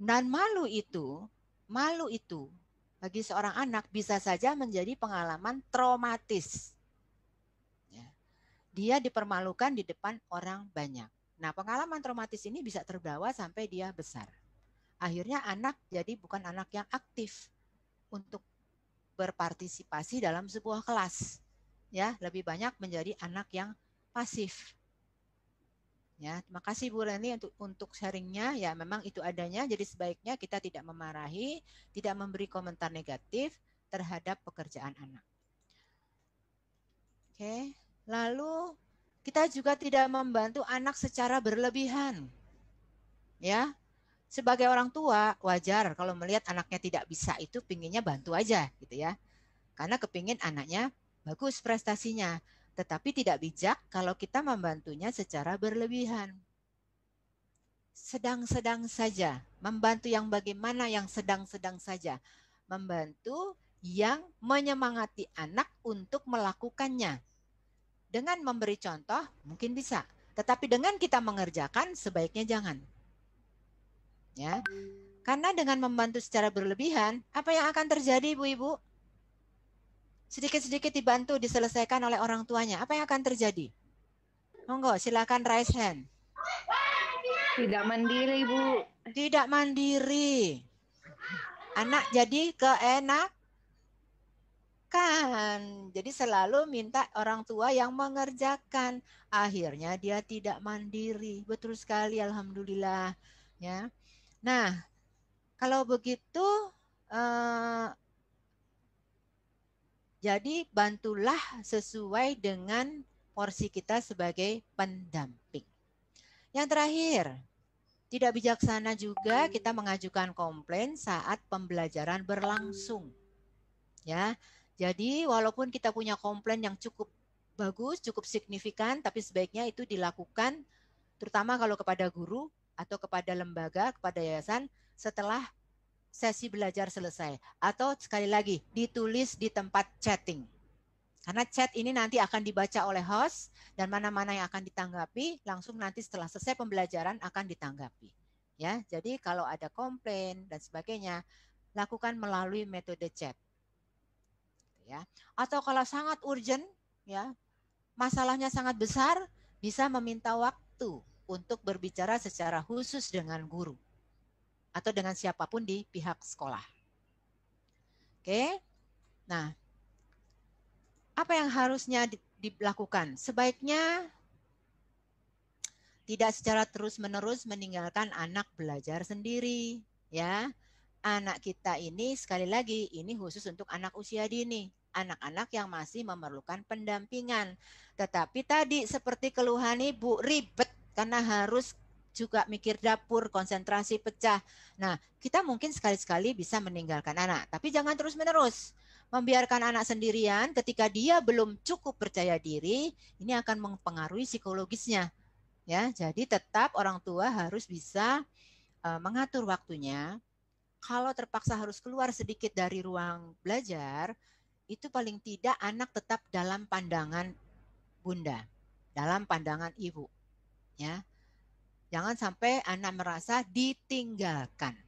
Speaker 1: dan malu itu, malu itu bagi seorang anak bisa saja menjadi pengalaman traumatis dia dipermalukan di depan orang banyak. Nah, pengalaman traumatis ini bisa terbawa sampai dia besar. Akhirnya anak jadi bukan anak yang aktif untuk berpartisipasi dalam sebuah kelas. Ya, lebih banyak menjadi anak yang pasif. Ya, terima kasih Bu Reni untuk untuk sharingnya. Ya, memang itu adanya. Jadi sebaiknya kita tidak memarahi, tidak memberi komentar negatif terhadap pekerjaan anak. Oke. Lalu kita juga tidak membantu anak secara berlebihan. Ya. Sebagai orang tua, wajar kalau melihat anaknya tidak bisa itu pinginnya bantu aja gitu ya. Karena kepingin anaknya bagus prestasinya. Tetapi tidak bijak kalau kita membantunya secara berlebihan. Sedang-sedang saja. Membantu yang bagaimana yang sedang-sedang saja. Membantu yang menyemangati anak untuk melakukannya dengan memberi contoh mungkin bisa, tetapi dengan kita mengerjakan sebaiknya jangan. Ya. Karena dengan membantu secara berlebihan, apa yang akan terjadi Bu ibu Sedikit-sedikit dibantu diselesaikan oleh orang tuanya, apa yang akan terjadi? Monggo, silakan raise hand. Tidak mandiri, Bu. Tidak mandiri. Anak jadi keenak mengerjakan. Jadi selalu minta orang tua yang mengerjakan. Akhirnya dia tidak mandiri. Betul sekali alhamdulillah ya. Nah, kalau begitu eh, jadi bantulah sesuai dengan porsi kita sebagai pendamping. Yang terakhir, tidak bijaksana juga kita mengajukan komplain saat pembelajaran berlangsung. Ya, jadi walaupun kita punya komplain yang cukup bagus, cukup signifikan, tapi sebaiknya itu dilakukan terutama kalau kepada guru atau kepada lembaga, kepada yayasan setelah sesi belajar selesai atau sekali lagi ditulis di tempat chatting. Karena chat ini nanti akan dibaca oleh host dan mana-mana yang akan ditanggapi langsung nanti setelah selesai pembelajaran akan ditanggapi. Ya, jadi kalau ada komplain dan sebagainya lakukan melalui metode chat ya. Atau kalau sangat urgent ya, masalahnya sangat besar bisa meminta waktu untuk berbicara secara khusus dengan guru atau dengan siapapun di pihak sekolah. Oke. Nah, apa yang harusnya dilakukan? Sebaiknya tidak secara terus-menerus meninggalkan anak belajar sendiri, ya. Anak kita ini sekali lagi ini khusus untuk anak usia dini anak-anak yang masih memerlukan pendampingan. Tetapi tadi seperti keluhan Ibu ribet karena harus juga mikir dapur, konsentrasi pecah. Nah, kita mungkin sekali-sekali bisa meninggalkan anak, tapi jangan terus-menerus. Membiarkan anak sendirian ketika dia belum cukup percaya diri, ini akan mempengaruhi psikologisnya. Ya, jadi tetap orang tua harus bisa eh, mengatur waktunya. Kalau terpaksa harus keluar sedikit dari ruang belajar, itu paling tidak anak tetap dalam pandangan bunda, dalam pandangan ibu. Ya. Jangan sampai anak merasa ditinggalkan.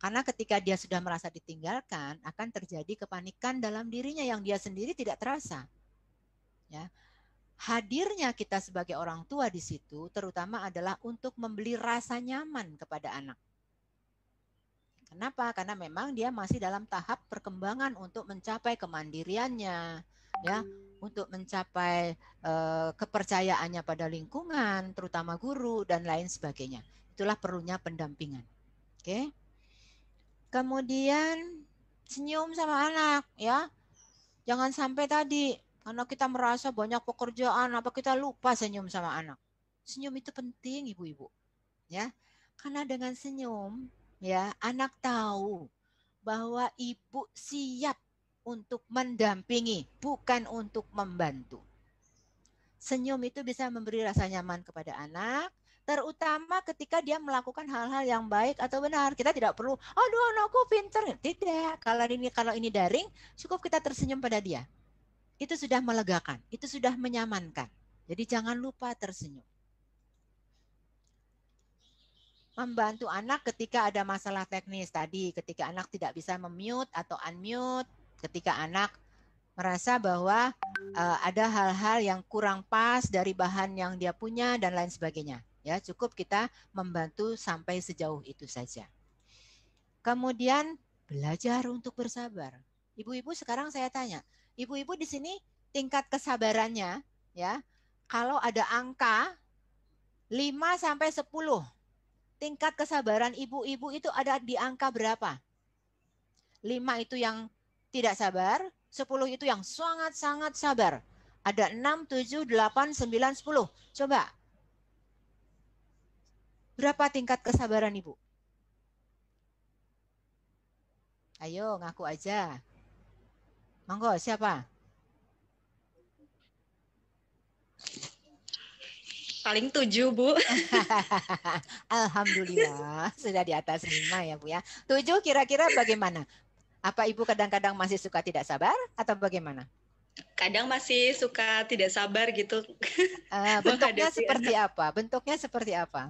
Speaker 1: Karena ketika dia sudah merasa ditinggalkan, akan terjadi kepanikan dalam dirinya yang dia sendiri tidak terasa. Ya. Hadirnya kita sebagai orang tua di situ terutama adalah untuk membeli rasa nyaman kepada anak Kenapa? Karena memang dia masih dalam tahap perkembangan untuk mencapai kemandiriannya, ya, untuk mencapai eh, kepercayaannya pada lingkungan, terutama guru dan lain sebagainya. Itulah perlunya pendampingan. Oke. Kemudian senyum sama anak, ya. Jangan sampai tadi karena kita merasa banyak pekerjaan apa kita lupa senyum sama anak. Senyum itu penting, Ibu-ibu. Ya. Karena dengan senyum ya anak tahu bahwa ibu siap untuk mendampingi bukan untuk membantu senyum itu bisa memberi rasa nyaman kepada anak terutama ketika dia melakukan hal-hal yang baik atau benar. Kita tidak perlu, aduh anakku pinter. Tidak, kalau ini kalau ini daring, cukup kita tersenyum pada dia. Itu sudah melegakan, itu sudah menyamankan. Jadi jangan lupa tersenyum membantu anak ketika ada masalah teknis tadi, ketika anak tidak bisa memute atau unmute, ketika anak merasa bahwa uh, ada hal-hal yang kurang pas dari bahan yang dia punya dan lain sebagainya. Ya, cukup kita membantu sampai sejauh itu saja. Kemudian belajar untuk bersabar. Ibu-ibu sekarang saya tanya, ibu-ibu di sini tingkat kesabarannya ya, kalau ada angka 5 sampai 10 tingkat kesabaran ibu-ibu itu ada di angka berapa? 5 itu yang tidak sabar, 10 itu yang sangat-sangat sabar. Ada 6, 7, 8, 9, 10. Coba. Berapa tingkat kesabaran Ibu? Ayo ngaku aja. Monggo siapa? paling tujuh bu. Alhamdulillah sudah di atas lima ya bu ya. Tujuh kira-kira bagaimana? Apa ibu kadang-kadang masih suka tidak sabar atau bagaimana? Kadang masih suka tidak sabar gitu. Uh, bentuknya seperti anak. apa? Bentuknya seperti apa?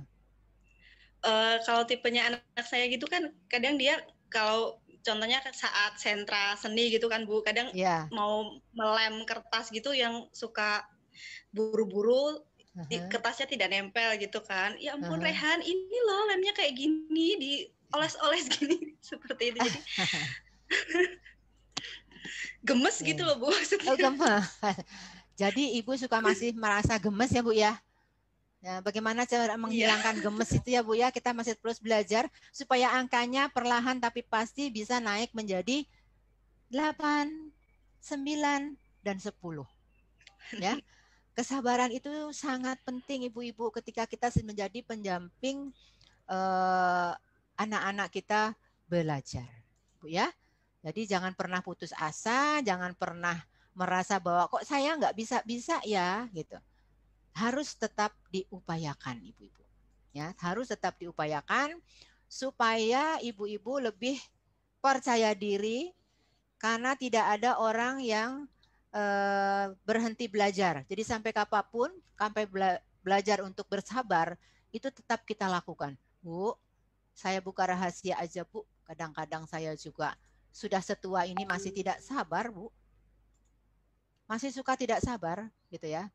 Speaker 1: Uh, kalau tipenya anak saya gitu kan kadang dia kalau contohnya saat sentra seni gitu kan bu kadang yeah. mau melem kertas gitu yang suka buru-buru di kertasnya tidak nempel gitu kan ya ampun uh-huh. Rehan ini loh lemnya kayak gini dioles oles gini seperti itu jadi gemes okay. gitu loh bu oh, gemes jadi ibu suka masih merasa gemes ya bu ya Ya, bagaimana cara iya. menghilangkan yeah. gemes itu ya Bu ya? Kita masih terus belajar supaya angkanya perlahan tapi pasti bisa naik menjadi 8, 9 dan 10. Ya kesabaran itu sangat penting ibu-ibu ketika kita menjadi pendamping eh, anak-anak kita belajar, Bu ya. Jadi jangan pernah putus asa, jangan pernah merasa bahwa kok saya nggak bisa-bisa ya gitu. Harus tetap diupayakan ibu-ibu. Ya, harus tetap diupayakan supaya ibu-ibu lebih percaya diri karena tidak ada orang yang Eh, berhenti belajar. Jadi sampai kapanpun, sampai belajar untuk bersabar, itu tetap kita lakukan. Bu, saya buka rahasia aja Bu. Kadang-kadang saya juga sudah setua ini masih tidak sabar Bu. Masih suka tidak sabar gitu ya.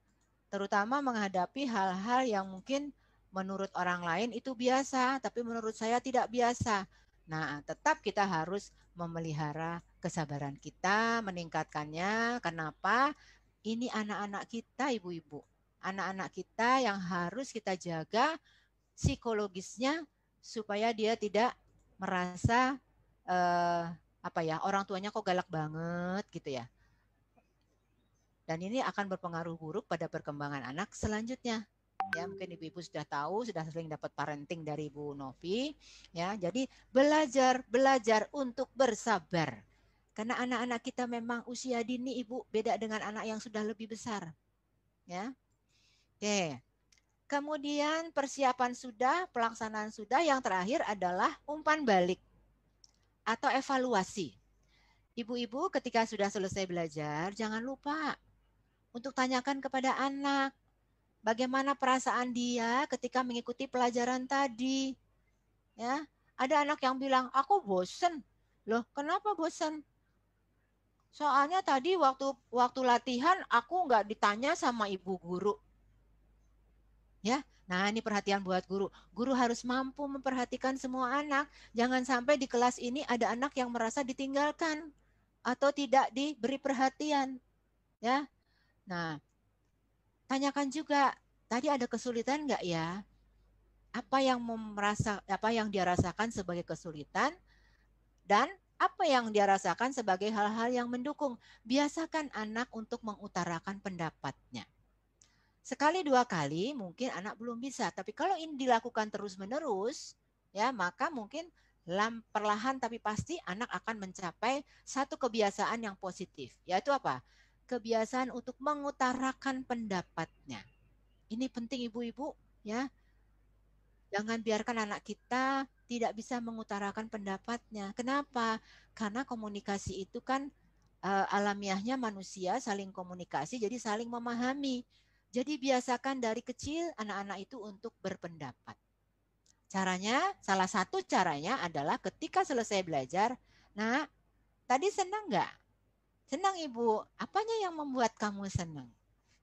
Speaker 1: Terutama menghadapi hal-hal yang mungkin menurut orang lain itu biasa, tapi menurut saya tidak biasa. Nah, tetap kita harus memelihara kesabaran kita, meningkatkannya. Kenapa? Ini anak-anak kita, ibu-ibu. Anak-anak kita yang harus kita jaga psikologisnya supaya dia tidak merasa eh, apa ya orang tuanya kok galak banget gitu ya. Dan ini akan berpengaruh buruk pada perkembangan anak selanjutnya ya mungkin ibu-ibu sudah tahu sudah sering dapat parenting dari Bu Novi ya jadi belajar belajar untuk bersabar karena anak-anak kita memang usia dini Ibu beda dengan anak yang sudah lebih besar. Ya. Oke. Kemudian persiapan sudah, pelaksanaan sudah, yang terakhir adalah umpan balik atau evaluasi. Ibu-ibu ketika sudah selesai belajar, jangan lupa untuk tanyakan kepada anak bagaimana perasaan dia ketika mengikuti pelajaran tadi. Ya, ada anak yang bilang, "Aku bosan, Loh, kenapa bosan? Soalnya tadi waktu waktu latihan aku nggak ditanya sama ibu guru. Ya, nah ini perhatian buat guru. Guru harus mampu memperhatikan semua anak. Jangan sampai di kelas ini ada anak yang merasa ditinggalkan atau tidak diberi perhatian. Ya, nah tanyakan juga tadi ada kesulitan nggak ya? Apa yang merasa apa yang dia rasakan sebagai kesulitan dan apa yang dia rasakan sebagai hal-hal yang mendukung. Biasakan anak untuk mengutarakan pendapatnya. Sekali dua kali mungkin anak belum bisa, tapi kalau ini dilakukan terus-menerus, ya maka mungkin perlahan tapi pasti anak akan mencapai satu kebiasaan yang positif, yaitu apa? Kebiasaan untuk mengutarakan pendapatnya. Ini penting ibu-ibu ya. Jangan biarkan anak kita tidak bisa mengutarakan pendapatnya. Kenapa? Karena komunikasi itu kan uh, alamiahnya manusia saling komunikasi, jadi saling memahami. Jadi biasakan dari kecil anak-anak itu untuk berpendapat. Caranya, salah satu caranya adalah ketika selesai belajar, nah tadi senang nggak? Senang ibu, apanya yang membuat kamu senang?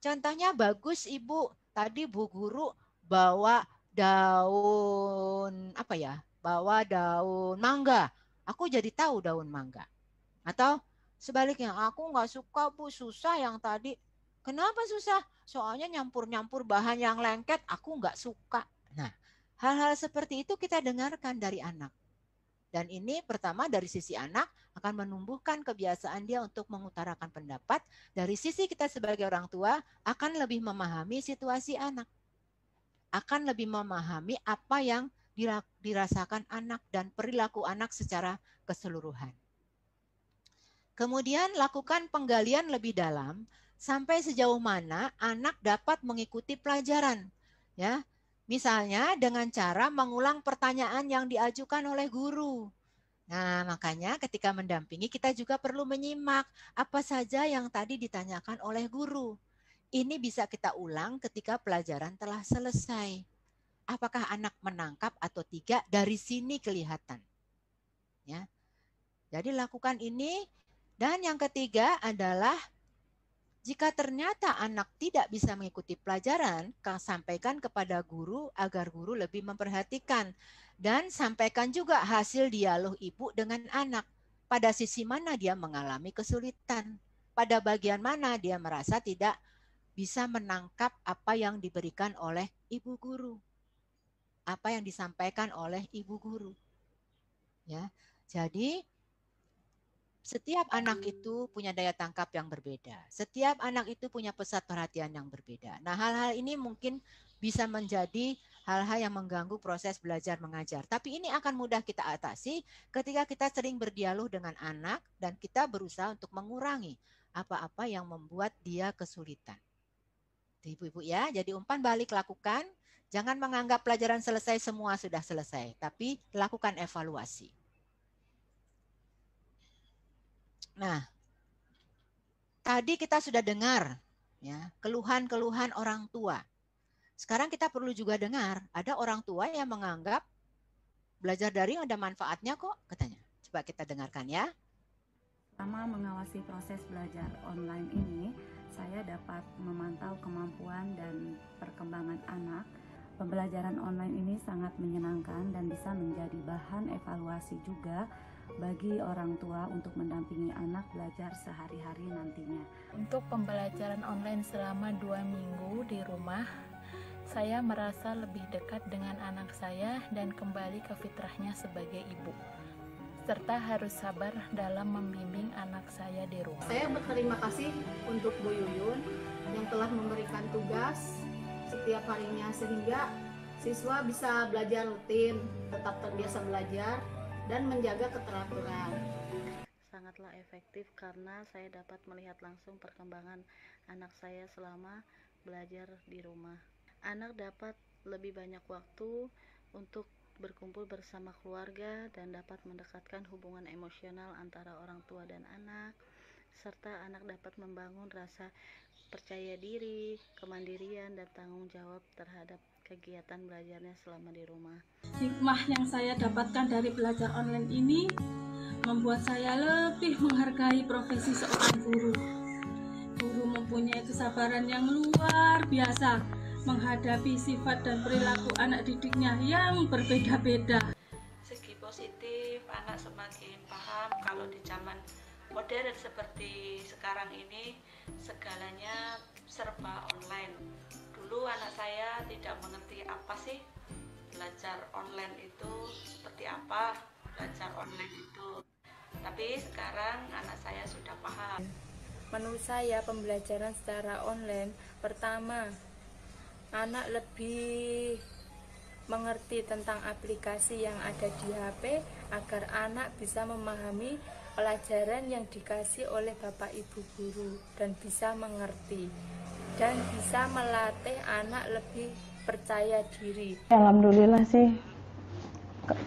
Speaker 1: Contohnya bagus ibu, tadi bu guru bawa daun apa ya bawa daun mangga aku jadi tahu daun mangga atau sebaliknya aku nggak suka bu susah yang tadi kenapa susah soalnya nyampur nyampur bahan yang lengket aku nggak suka nah hal-hal seperti itu kita dengarkan dari anak dan ini pertama dari sisi anak akan menumbuhkan kebiasaan dia untuk mengutarakan pendapat. Dari sisi kita sebagai orang tua akan lebih memahami situasi anak akan lebih memahami apa yang dirasakan anak dan perilaku anak secara keseluruhan. Kemudian lakukan penggalian lebih dalam sampai sejauh mana anak dapat mengikuti pelajaran. Ya, misalnya dengan cara mengulang pertanyaan yang diajukan oleh guru. Nah, makanya ketika mendampingi kita juga perlu menyimak apa saja yang tadi ditanyakan oleh guru. Ini bisa kita ulang ketika pelajaran telah selesai. Apakah anak menangkap atau tidak dari sini kelihatan. Ya. Jadi lakukan ini dan yang ketiga adalah jika ternyata anak tidak bisa mengikuti pelajaran, sampaikan kepada guru agar guru lebih memperhatikan dan sampaikan juga hasil dialog ibu dengan anak. Pada sisi mana dia mengalami kesulitan, pada bagian mana dia merasa tidak bisa menangkap apa yang diberikan oleh ibu guru. Apa yang disampaikan oleh ibu guru. Ya. Jadi setiap anak itu punya daya tangkap yang berbeda. Setiap anak itu punya pusat perhatian yang berbeda. Nah, hal-hal ini mungkin bisa menjadi hal-hal yang mengganggu proses belajar mengajar. Tapi ini akan mudah kita atasi ketika kita sering berdialog dengan anak dan kita berusaha untuk mengurangi apa-apa yang membuat dia kesulitan ibu-ibu ya. Jadi umpan balik lakukan. Jangan menganggap pelajaran selesai semua sudah selesai, tapi lakukan evaluasi. Nah, tadi kita sudah dengar ya, keluhan-keluhan orang tua. Sekarang kita perlu juga dengar, ada orang tua yang menganggap belajar daring ada manfaatnya kok, katanya. Coba kita dengarkan ya. Selama mengawasi proses belajar online ini, saya dapat memantau kemampuan dan perkembangan anak. Pembelajaran online ini sangat menyenangkan dan bisa menjadi bahan evaluasi juga bagi orang tua untuk mendampingi anak belajar sehari-hari nantinya. Untuk pembelajaran online selama dua minggu di rumah, saya merasa lebih dekat dengan anak saya dan kembali ke fitrahnya sebagai ibu serta harus sabar dalam membimbing anak saya di rumah. Saya berterima kasih untuk Bu Yuyun yang telah memberikan tugas setiap harinya sehingga siswa bisa belajar rutin, tetap terbiasa belajar, dan menjaga keteraturan. Sangatlah efektif karena saya dapat melihat langsung perkembangan anak saya selama belajar di rumah. Anak dapat lebih banyak waktu untuk berkumpul bersama keluarga dan dapat mendekatkan hubungan emosional antara orang tua dan anak, serta anak dapat membangun rasa percaya diri, kemandirian, dan tanggung jawab terhadap kegiatan belajarnya selama di rumah. Hikmah yang saya dapatkan dari belajar online ini membuat saya lebih menghargai profesi seorang guru. Guru mempunyai kesabaran yang luar biasa menghadapi sifat dan perilaku anak didiknya yang berbeda-beda. Segi positif, anak semakin paham kalau di zaman modern seperti sekarang ini segalanya serba online. Dulu anak saya tidak mengerti apa sih belajar online itu seperti apa, belajar online itu. Tapi sekarang anak saya sudah paham. Menurut saya pembelajaran secara online pertama anak lebih mengerti tentang aplikasi yang ada di HP agar anak bisa memahami pelajaran yang dikasih oleh Bapak Ibu guru dan bisa mengerti dan bisa melatih anak lebih percaya diri. Alhamdulillah sih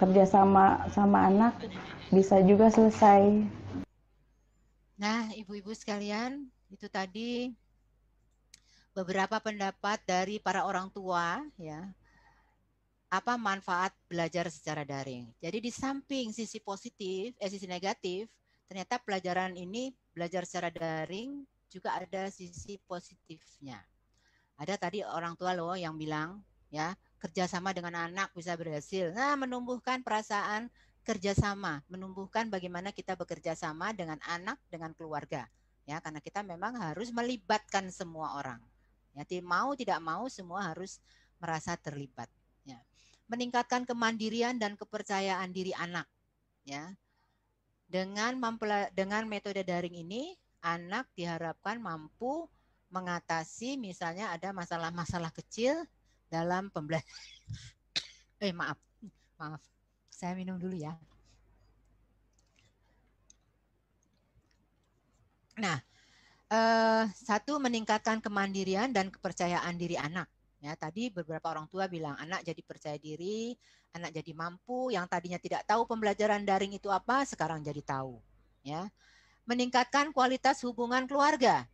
Speaker 1: kerjasama sama anak bisa juga selesai. Nah, ibu-ibu sekalian, itu tadi beberapa pendapat dari para orang tua ya apa manfaat belajar secara daring. Jadi di samping sisi positif, eh sisi negatif, ternyata pelajaran ini belajar secara daring juga ada sisi positifnya. Ada tadi orang tua loh yang bilang ya kerjasama dengan anak bisa berhasil. Nah menumbuhkan perasaan kerjasama, menumbuhkan bagaimana kita bekerja sama dengan anak, dengan keluarga. Ya, karena kita memang harus melibatkan semua orang. Ya, mau tidak mau semua harus merasa terlibat. Ya. Meningkatkan kemandirian dan kepercayaan diri anak. Ya. Dengan dengan metode daring ini, anak diharapkan mampu mengatasi misalnya ada masalah-masalah kecil dalam pembelajaran. eh maaf, maaf, saya minum dulu ya. Nah, eh, satu meningkatkan kemandirian dan kepercayaan diri anak. Ya, tadi beberapa orang tua bilang anak jadi percaya diri, anak jadi mampu, yang tadinya tidak tahu pembelajaran daring itu apa, sekarang jadi tahu. Ya. Meningkatkan kualitas hubungan keluarga.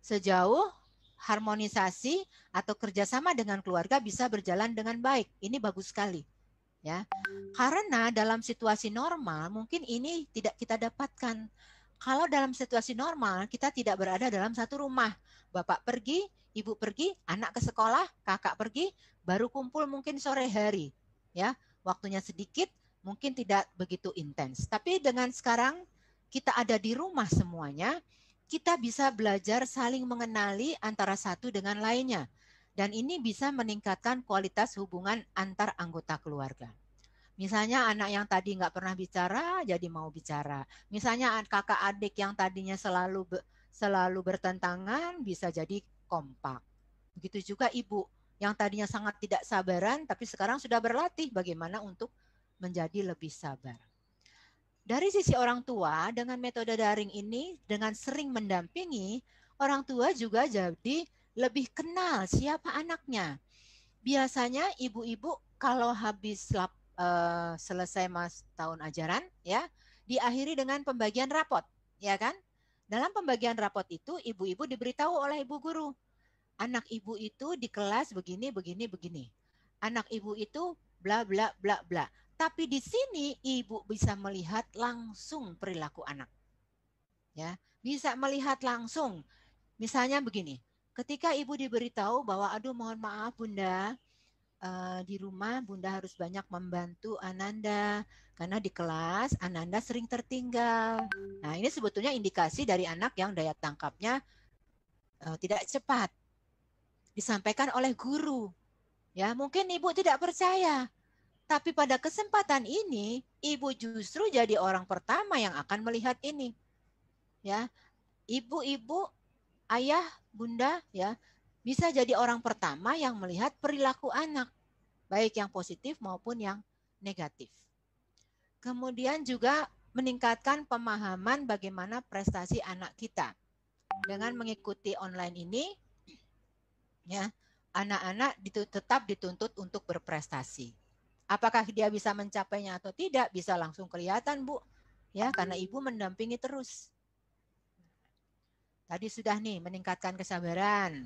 Speaker 1: Sejauh harmonisasi atau kerjasama dengan keluarga bisa berjalan dengan baik. Ini bagus sekali. Ya. Karena dalam situasi normal mungkin ini tidak kita dapatkan kalau dalam situasi normal, kita tidak berada dalam satu rumah. Bapak pergi, ibu pergi, anak ke sekolah, kakak pergi, baru kumpul mungkin sore hari. Ya, waktunya sedikit, mungkin tidak begitu intens. Tapi dengan sekarang kita ada di rumah semuanya, kita bisa belajar saling mengenali antara satu dengan lainnya. Dan ini bisa meningkatkan kualitas hubungan antar anggota keluarga. Misalnya anak yang tadi nggak pernah bicara jadi mau bicara. Misalnya kakak adik yang tadinya selalu selalu bertentangan bisa jadi kompak. Begitu juga ibu yang tadinya sangat tidak sabaran tapi sekarang sudah berlatih bagaimana untuk menjadi lebih sabar. Dari sisi orang tua dengan metode daring ini dengan sering mendampingi orang tua juga jadi lebih kenal siapa anaknya. Biasanya ibu-ibu kalau habis lap Eh, selesai mas tahun ajaran ya diakhiri dengan pembagian rapot ya kan dalam pembagian rapot itu ibu-ibu diberitahu oleh ibu guru anak ibu itu di kelas begini begini begini anak ibu itu bla bla bla bla tapi di sini ibu bisa melihat langsung perilaku anak ya bisa melihat langsung misalnya begini ketika ibu diberitahu bahwa aduh mohon maaf bunda Eh, di rumah Bunda harus banyak membantu Ananda karena di kelas Ananda sering tertinggal. Nah, ini sebetulnya indikasi dari anak yang daya tangkapnya uh, tidak cepat. Disampaikan oleh guru. Ya, mungkin ibu tidak percaya. Tapi pada kesempatan ini, ibu justru jadi orang pertama yang akan melihat ini. Ya. Ibu-ibu, ayah, bunda, ya, bisa jadi orang pertama yang melihat perilaku anak, baik yang positif maupun yang negatif. Kemudian juga meningkatkan pemahaman bagaimana prestasi anak kita. Dengan mengikuti online ini, ya, anak-anak tetap dituntut untuk berprestasi. Apakah dia bisa mencapainya atau tidak bisa langsung kelihatan, Bu. Ya, karena ibu mendampingi terus. Tadi sudah nih meningkatkan kesabaran,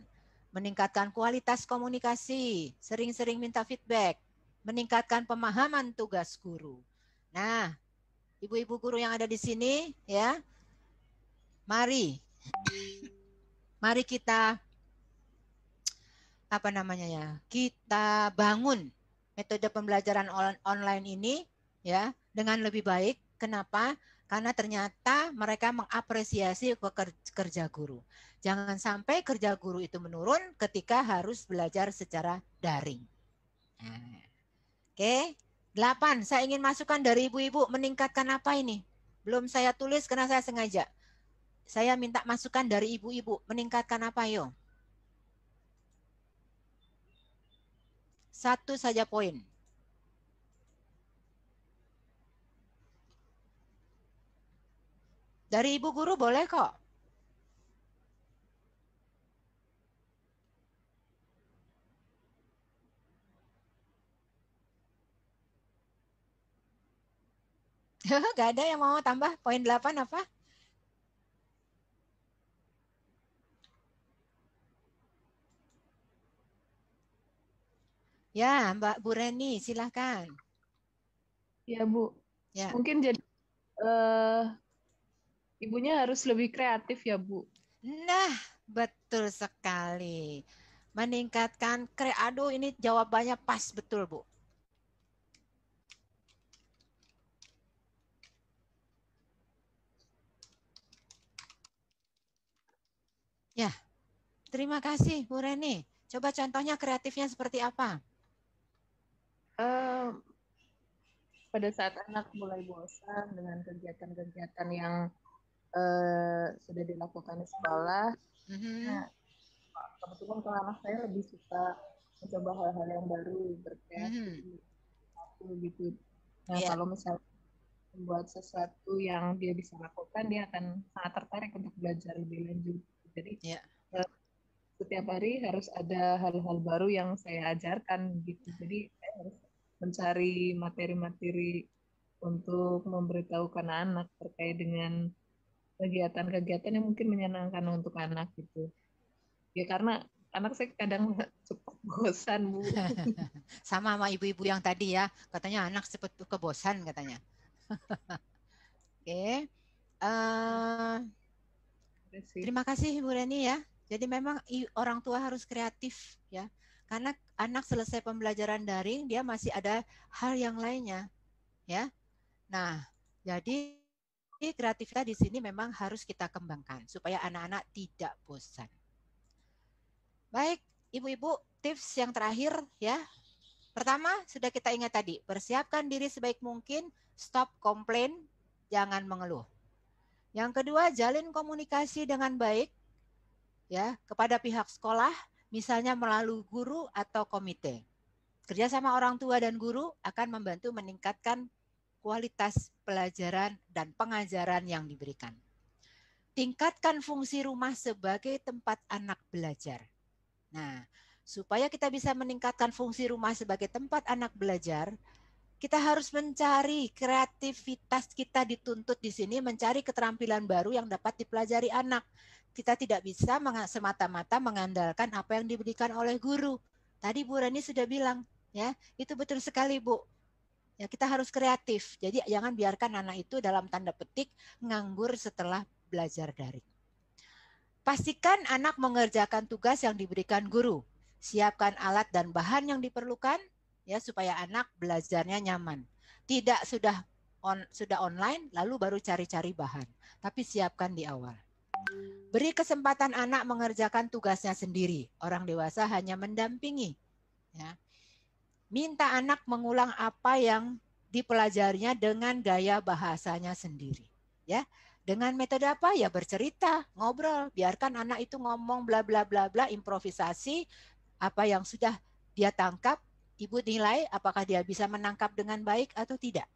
Speaker 1: meningkatkan kualitas komunikasi, sering-sering minta feedback, meningkatkan pemahaman tugas guru. Nah, ibu-ibu guru yang ada di sini ya, mari mari kita apa namanya ya? Kita bangun metode pembelajaran online ini ya dengan lebih baik. Kenapa? Karena ternyata mereka mengapresiasi kerja guru. Jangan sampai kerja guru itu menurun ketika harus belajar secara daring. Nah, oke, delapan. Saya ingin masukkan dari ibu-ibu meningkatkan apa ini? Belum saya tulis karena saya sengaja. Saya minta masukan dari ibu-ibu meningkatkan apa yo? Satu saja poin. Dari ibu guru boleh kok. Gak ada yang mau tambah poin 8 apa? Ya, Mbak Bu Reni, silahkan. Ya, Bu. Ya. Mungkin jadi uh, ibunya harus lebih kreatif ya, Bu. Nah, betul sekali. Meningkatkan kreatif. aduh ini jawabannya pas betul, Bu. Ya, terima kasih Bu Reni. Coba contohnya kreatifnya seperti apa? Um, pada saat anak mulai bosan dengan kegiatan-kegiatan yang uh, sudah dilakukan di sekolah, mm-hmm. nah, kebetulan kalau anak saya lebih suka mencoba hal-hal yang baru berkreasi, mm-hmm. gitu. Nah yeah. kalau misalnya membuat sesuatu yang dia bisa lakukan, dia akan sangat tertarik untuk belajar lebih lanjut. Jadi yeah. Iya. setiap hari harus ada hal-hal baru yang saya ajarkan gitu. Jadi saya harus mencari materi-materi untuk memberitahukan anak terkait dengan kegiatan-kegiatan yang mungkin menyenangkan untuk anak gitu. Ya karena anak saya kadang cukup bosan bu. sama sama ibu-ibu yang tadi ya katanya anak cepat kebosan katanya. Oke. okay. uh, eh, kasih. Terima kasih Bu Reni ya. Jadi memang orang tua harus kreatif ya. Karena anak selesai pembelajaran daring dia masih ada hal yang lainnya ya. Nah, jadi kreativitas di sini memang harus kita kembangkan supaya anak-anak tidak bosan. Baik, ibu-ibu, tips yang terakhir ya. Pertama, sudah kita ingat tadi, persiapkan diri sebaik mungkin, stop komplain, jangan mengeluh. Yang kedua, jalin komunikasi dengan baik ya kepada pihak sekolah, misalnya melalui guru atau komite. Kerja sama orang tua dan guru akan membantu meningkatkan kualitas pelajaran dan pengajaran yang diberikan. Tingkatkan fungsi rumah sebagai tempat anak belajar. Nah, supaya kita bisa meningkatkan fungsi rumah sebagai tempat anak belajar, kita harus mencari kreativitas kita dituntut di sini mencari keterampilan baru yang dapat dipelajari anak. Kita tidak bisa semata-mata mengandalkan apa yang diberikan oleh guru. Tadi Bu Rani sudah bilang, ya, itu betul sekali, Bu. Ya, kita harus kreatif. Jadi jangan biarkan anak itu dalam tanda petik nganggur setelah belajar daring. Pastikan anak mengerjakan tugas yang diberikan guru. Siapkan alat dan bahan yang diperlukan ya supaya anak belajarnya nyaman. Tidak sudah on, sudah online lalu baru cari-cari bahan, tapi siapkan di awal. Beri kesempatan anak mengerjakan tugasnya sendiri. Orang dewasa hanya mendampingi. Ya. Minta anak mengulang apa yang dipelajarinya dengan gaya bahasanya sendiri. Ya, dengan metode apa ya bercerita, ngobrol. Biarkan anak itu ngomong bla bla bla bla, improvisasi apa yang sudah dia tangkap Ibu nilai apakah dia bisa menangkap dengan baik atau tidak.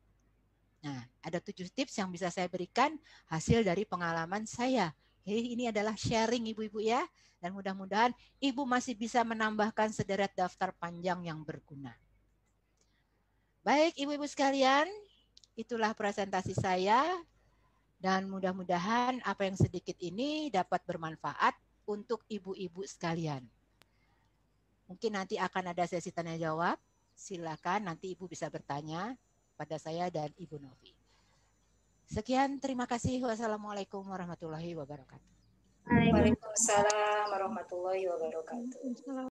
Speaker 1: Nah, ada tujuh tips yang bisa saya berikan hasil dari pengalaman saya. Jadi ini adalah sharing ibu-ibu ya. Dan mudah-mudahan ibu masih bisa menambahkan sederet daftar panjang yang berguna. Baik ibu-ibu sekalian, itulah presentasi saya. Dan mudah-mudahan apa yang sedikit ini dapat bermanfaat untuk ibu-ibu sekalian. Mungkin nanti akan ada sesi tanya jawab. Silakan nanti Ibu bisa bertanya pada saya dan Ibu Novi. Sekian, terima kasih. Wassalamualaikum warahmatullahi wabarakatuh. Waalaikumsalam warahmatullahi wabarakatuh.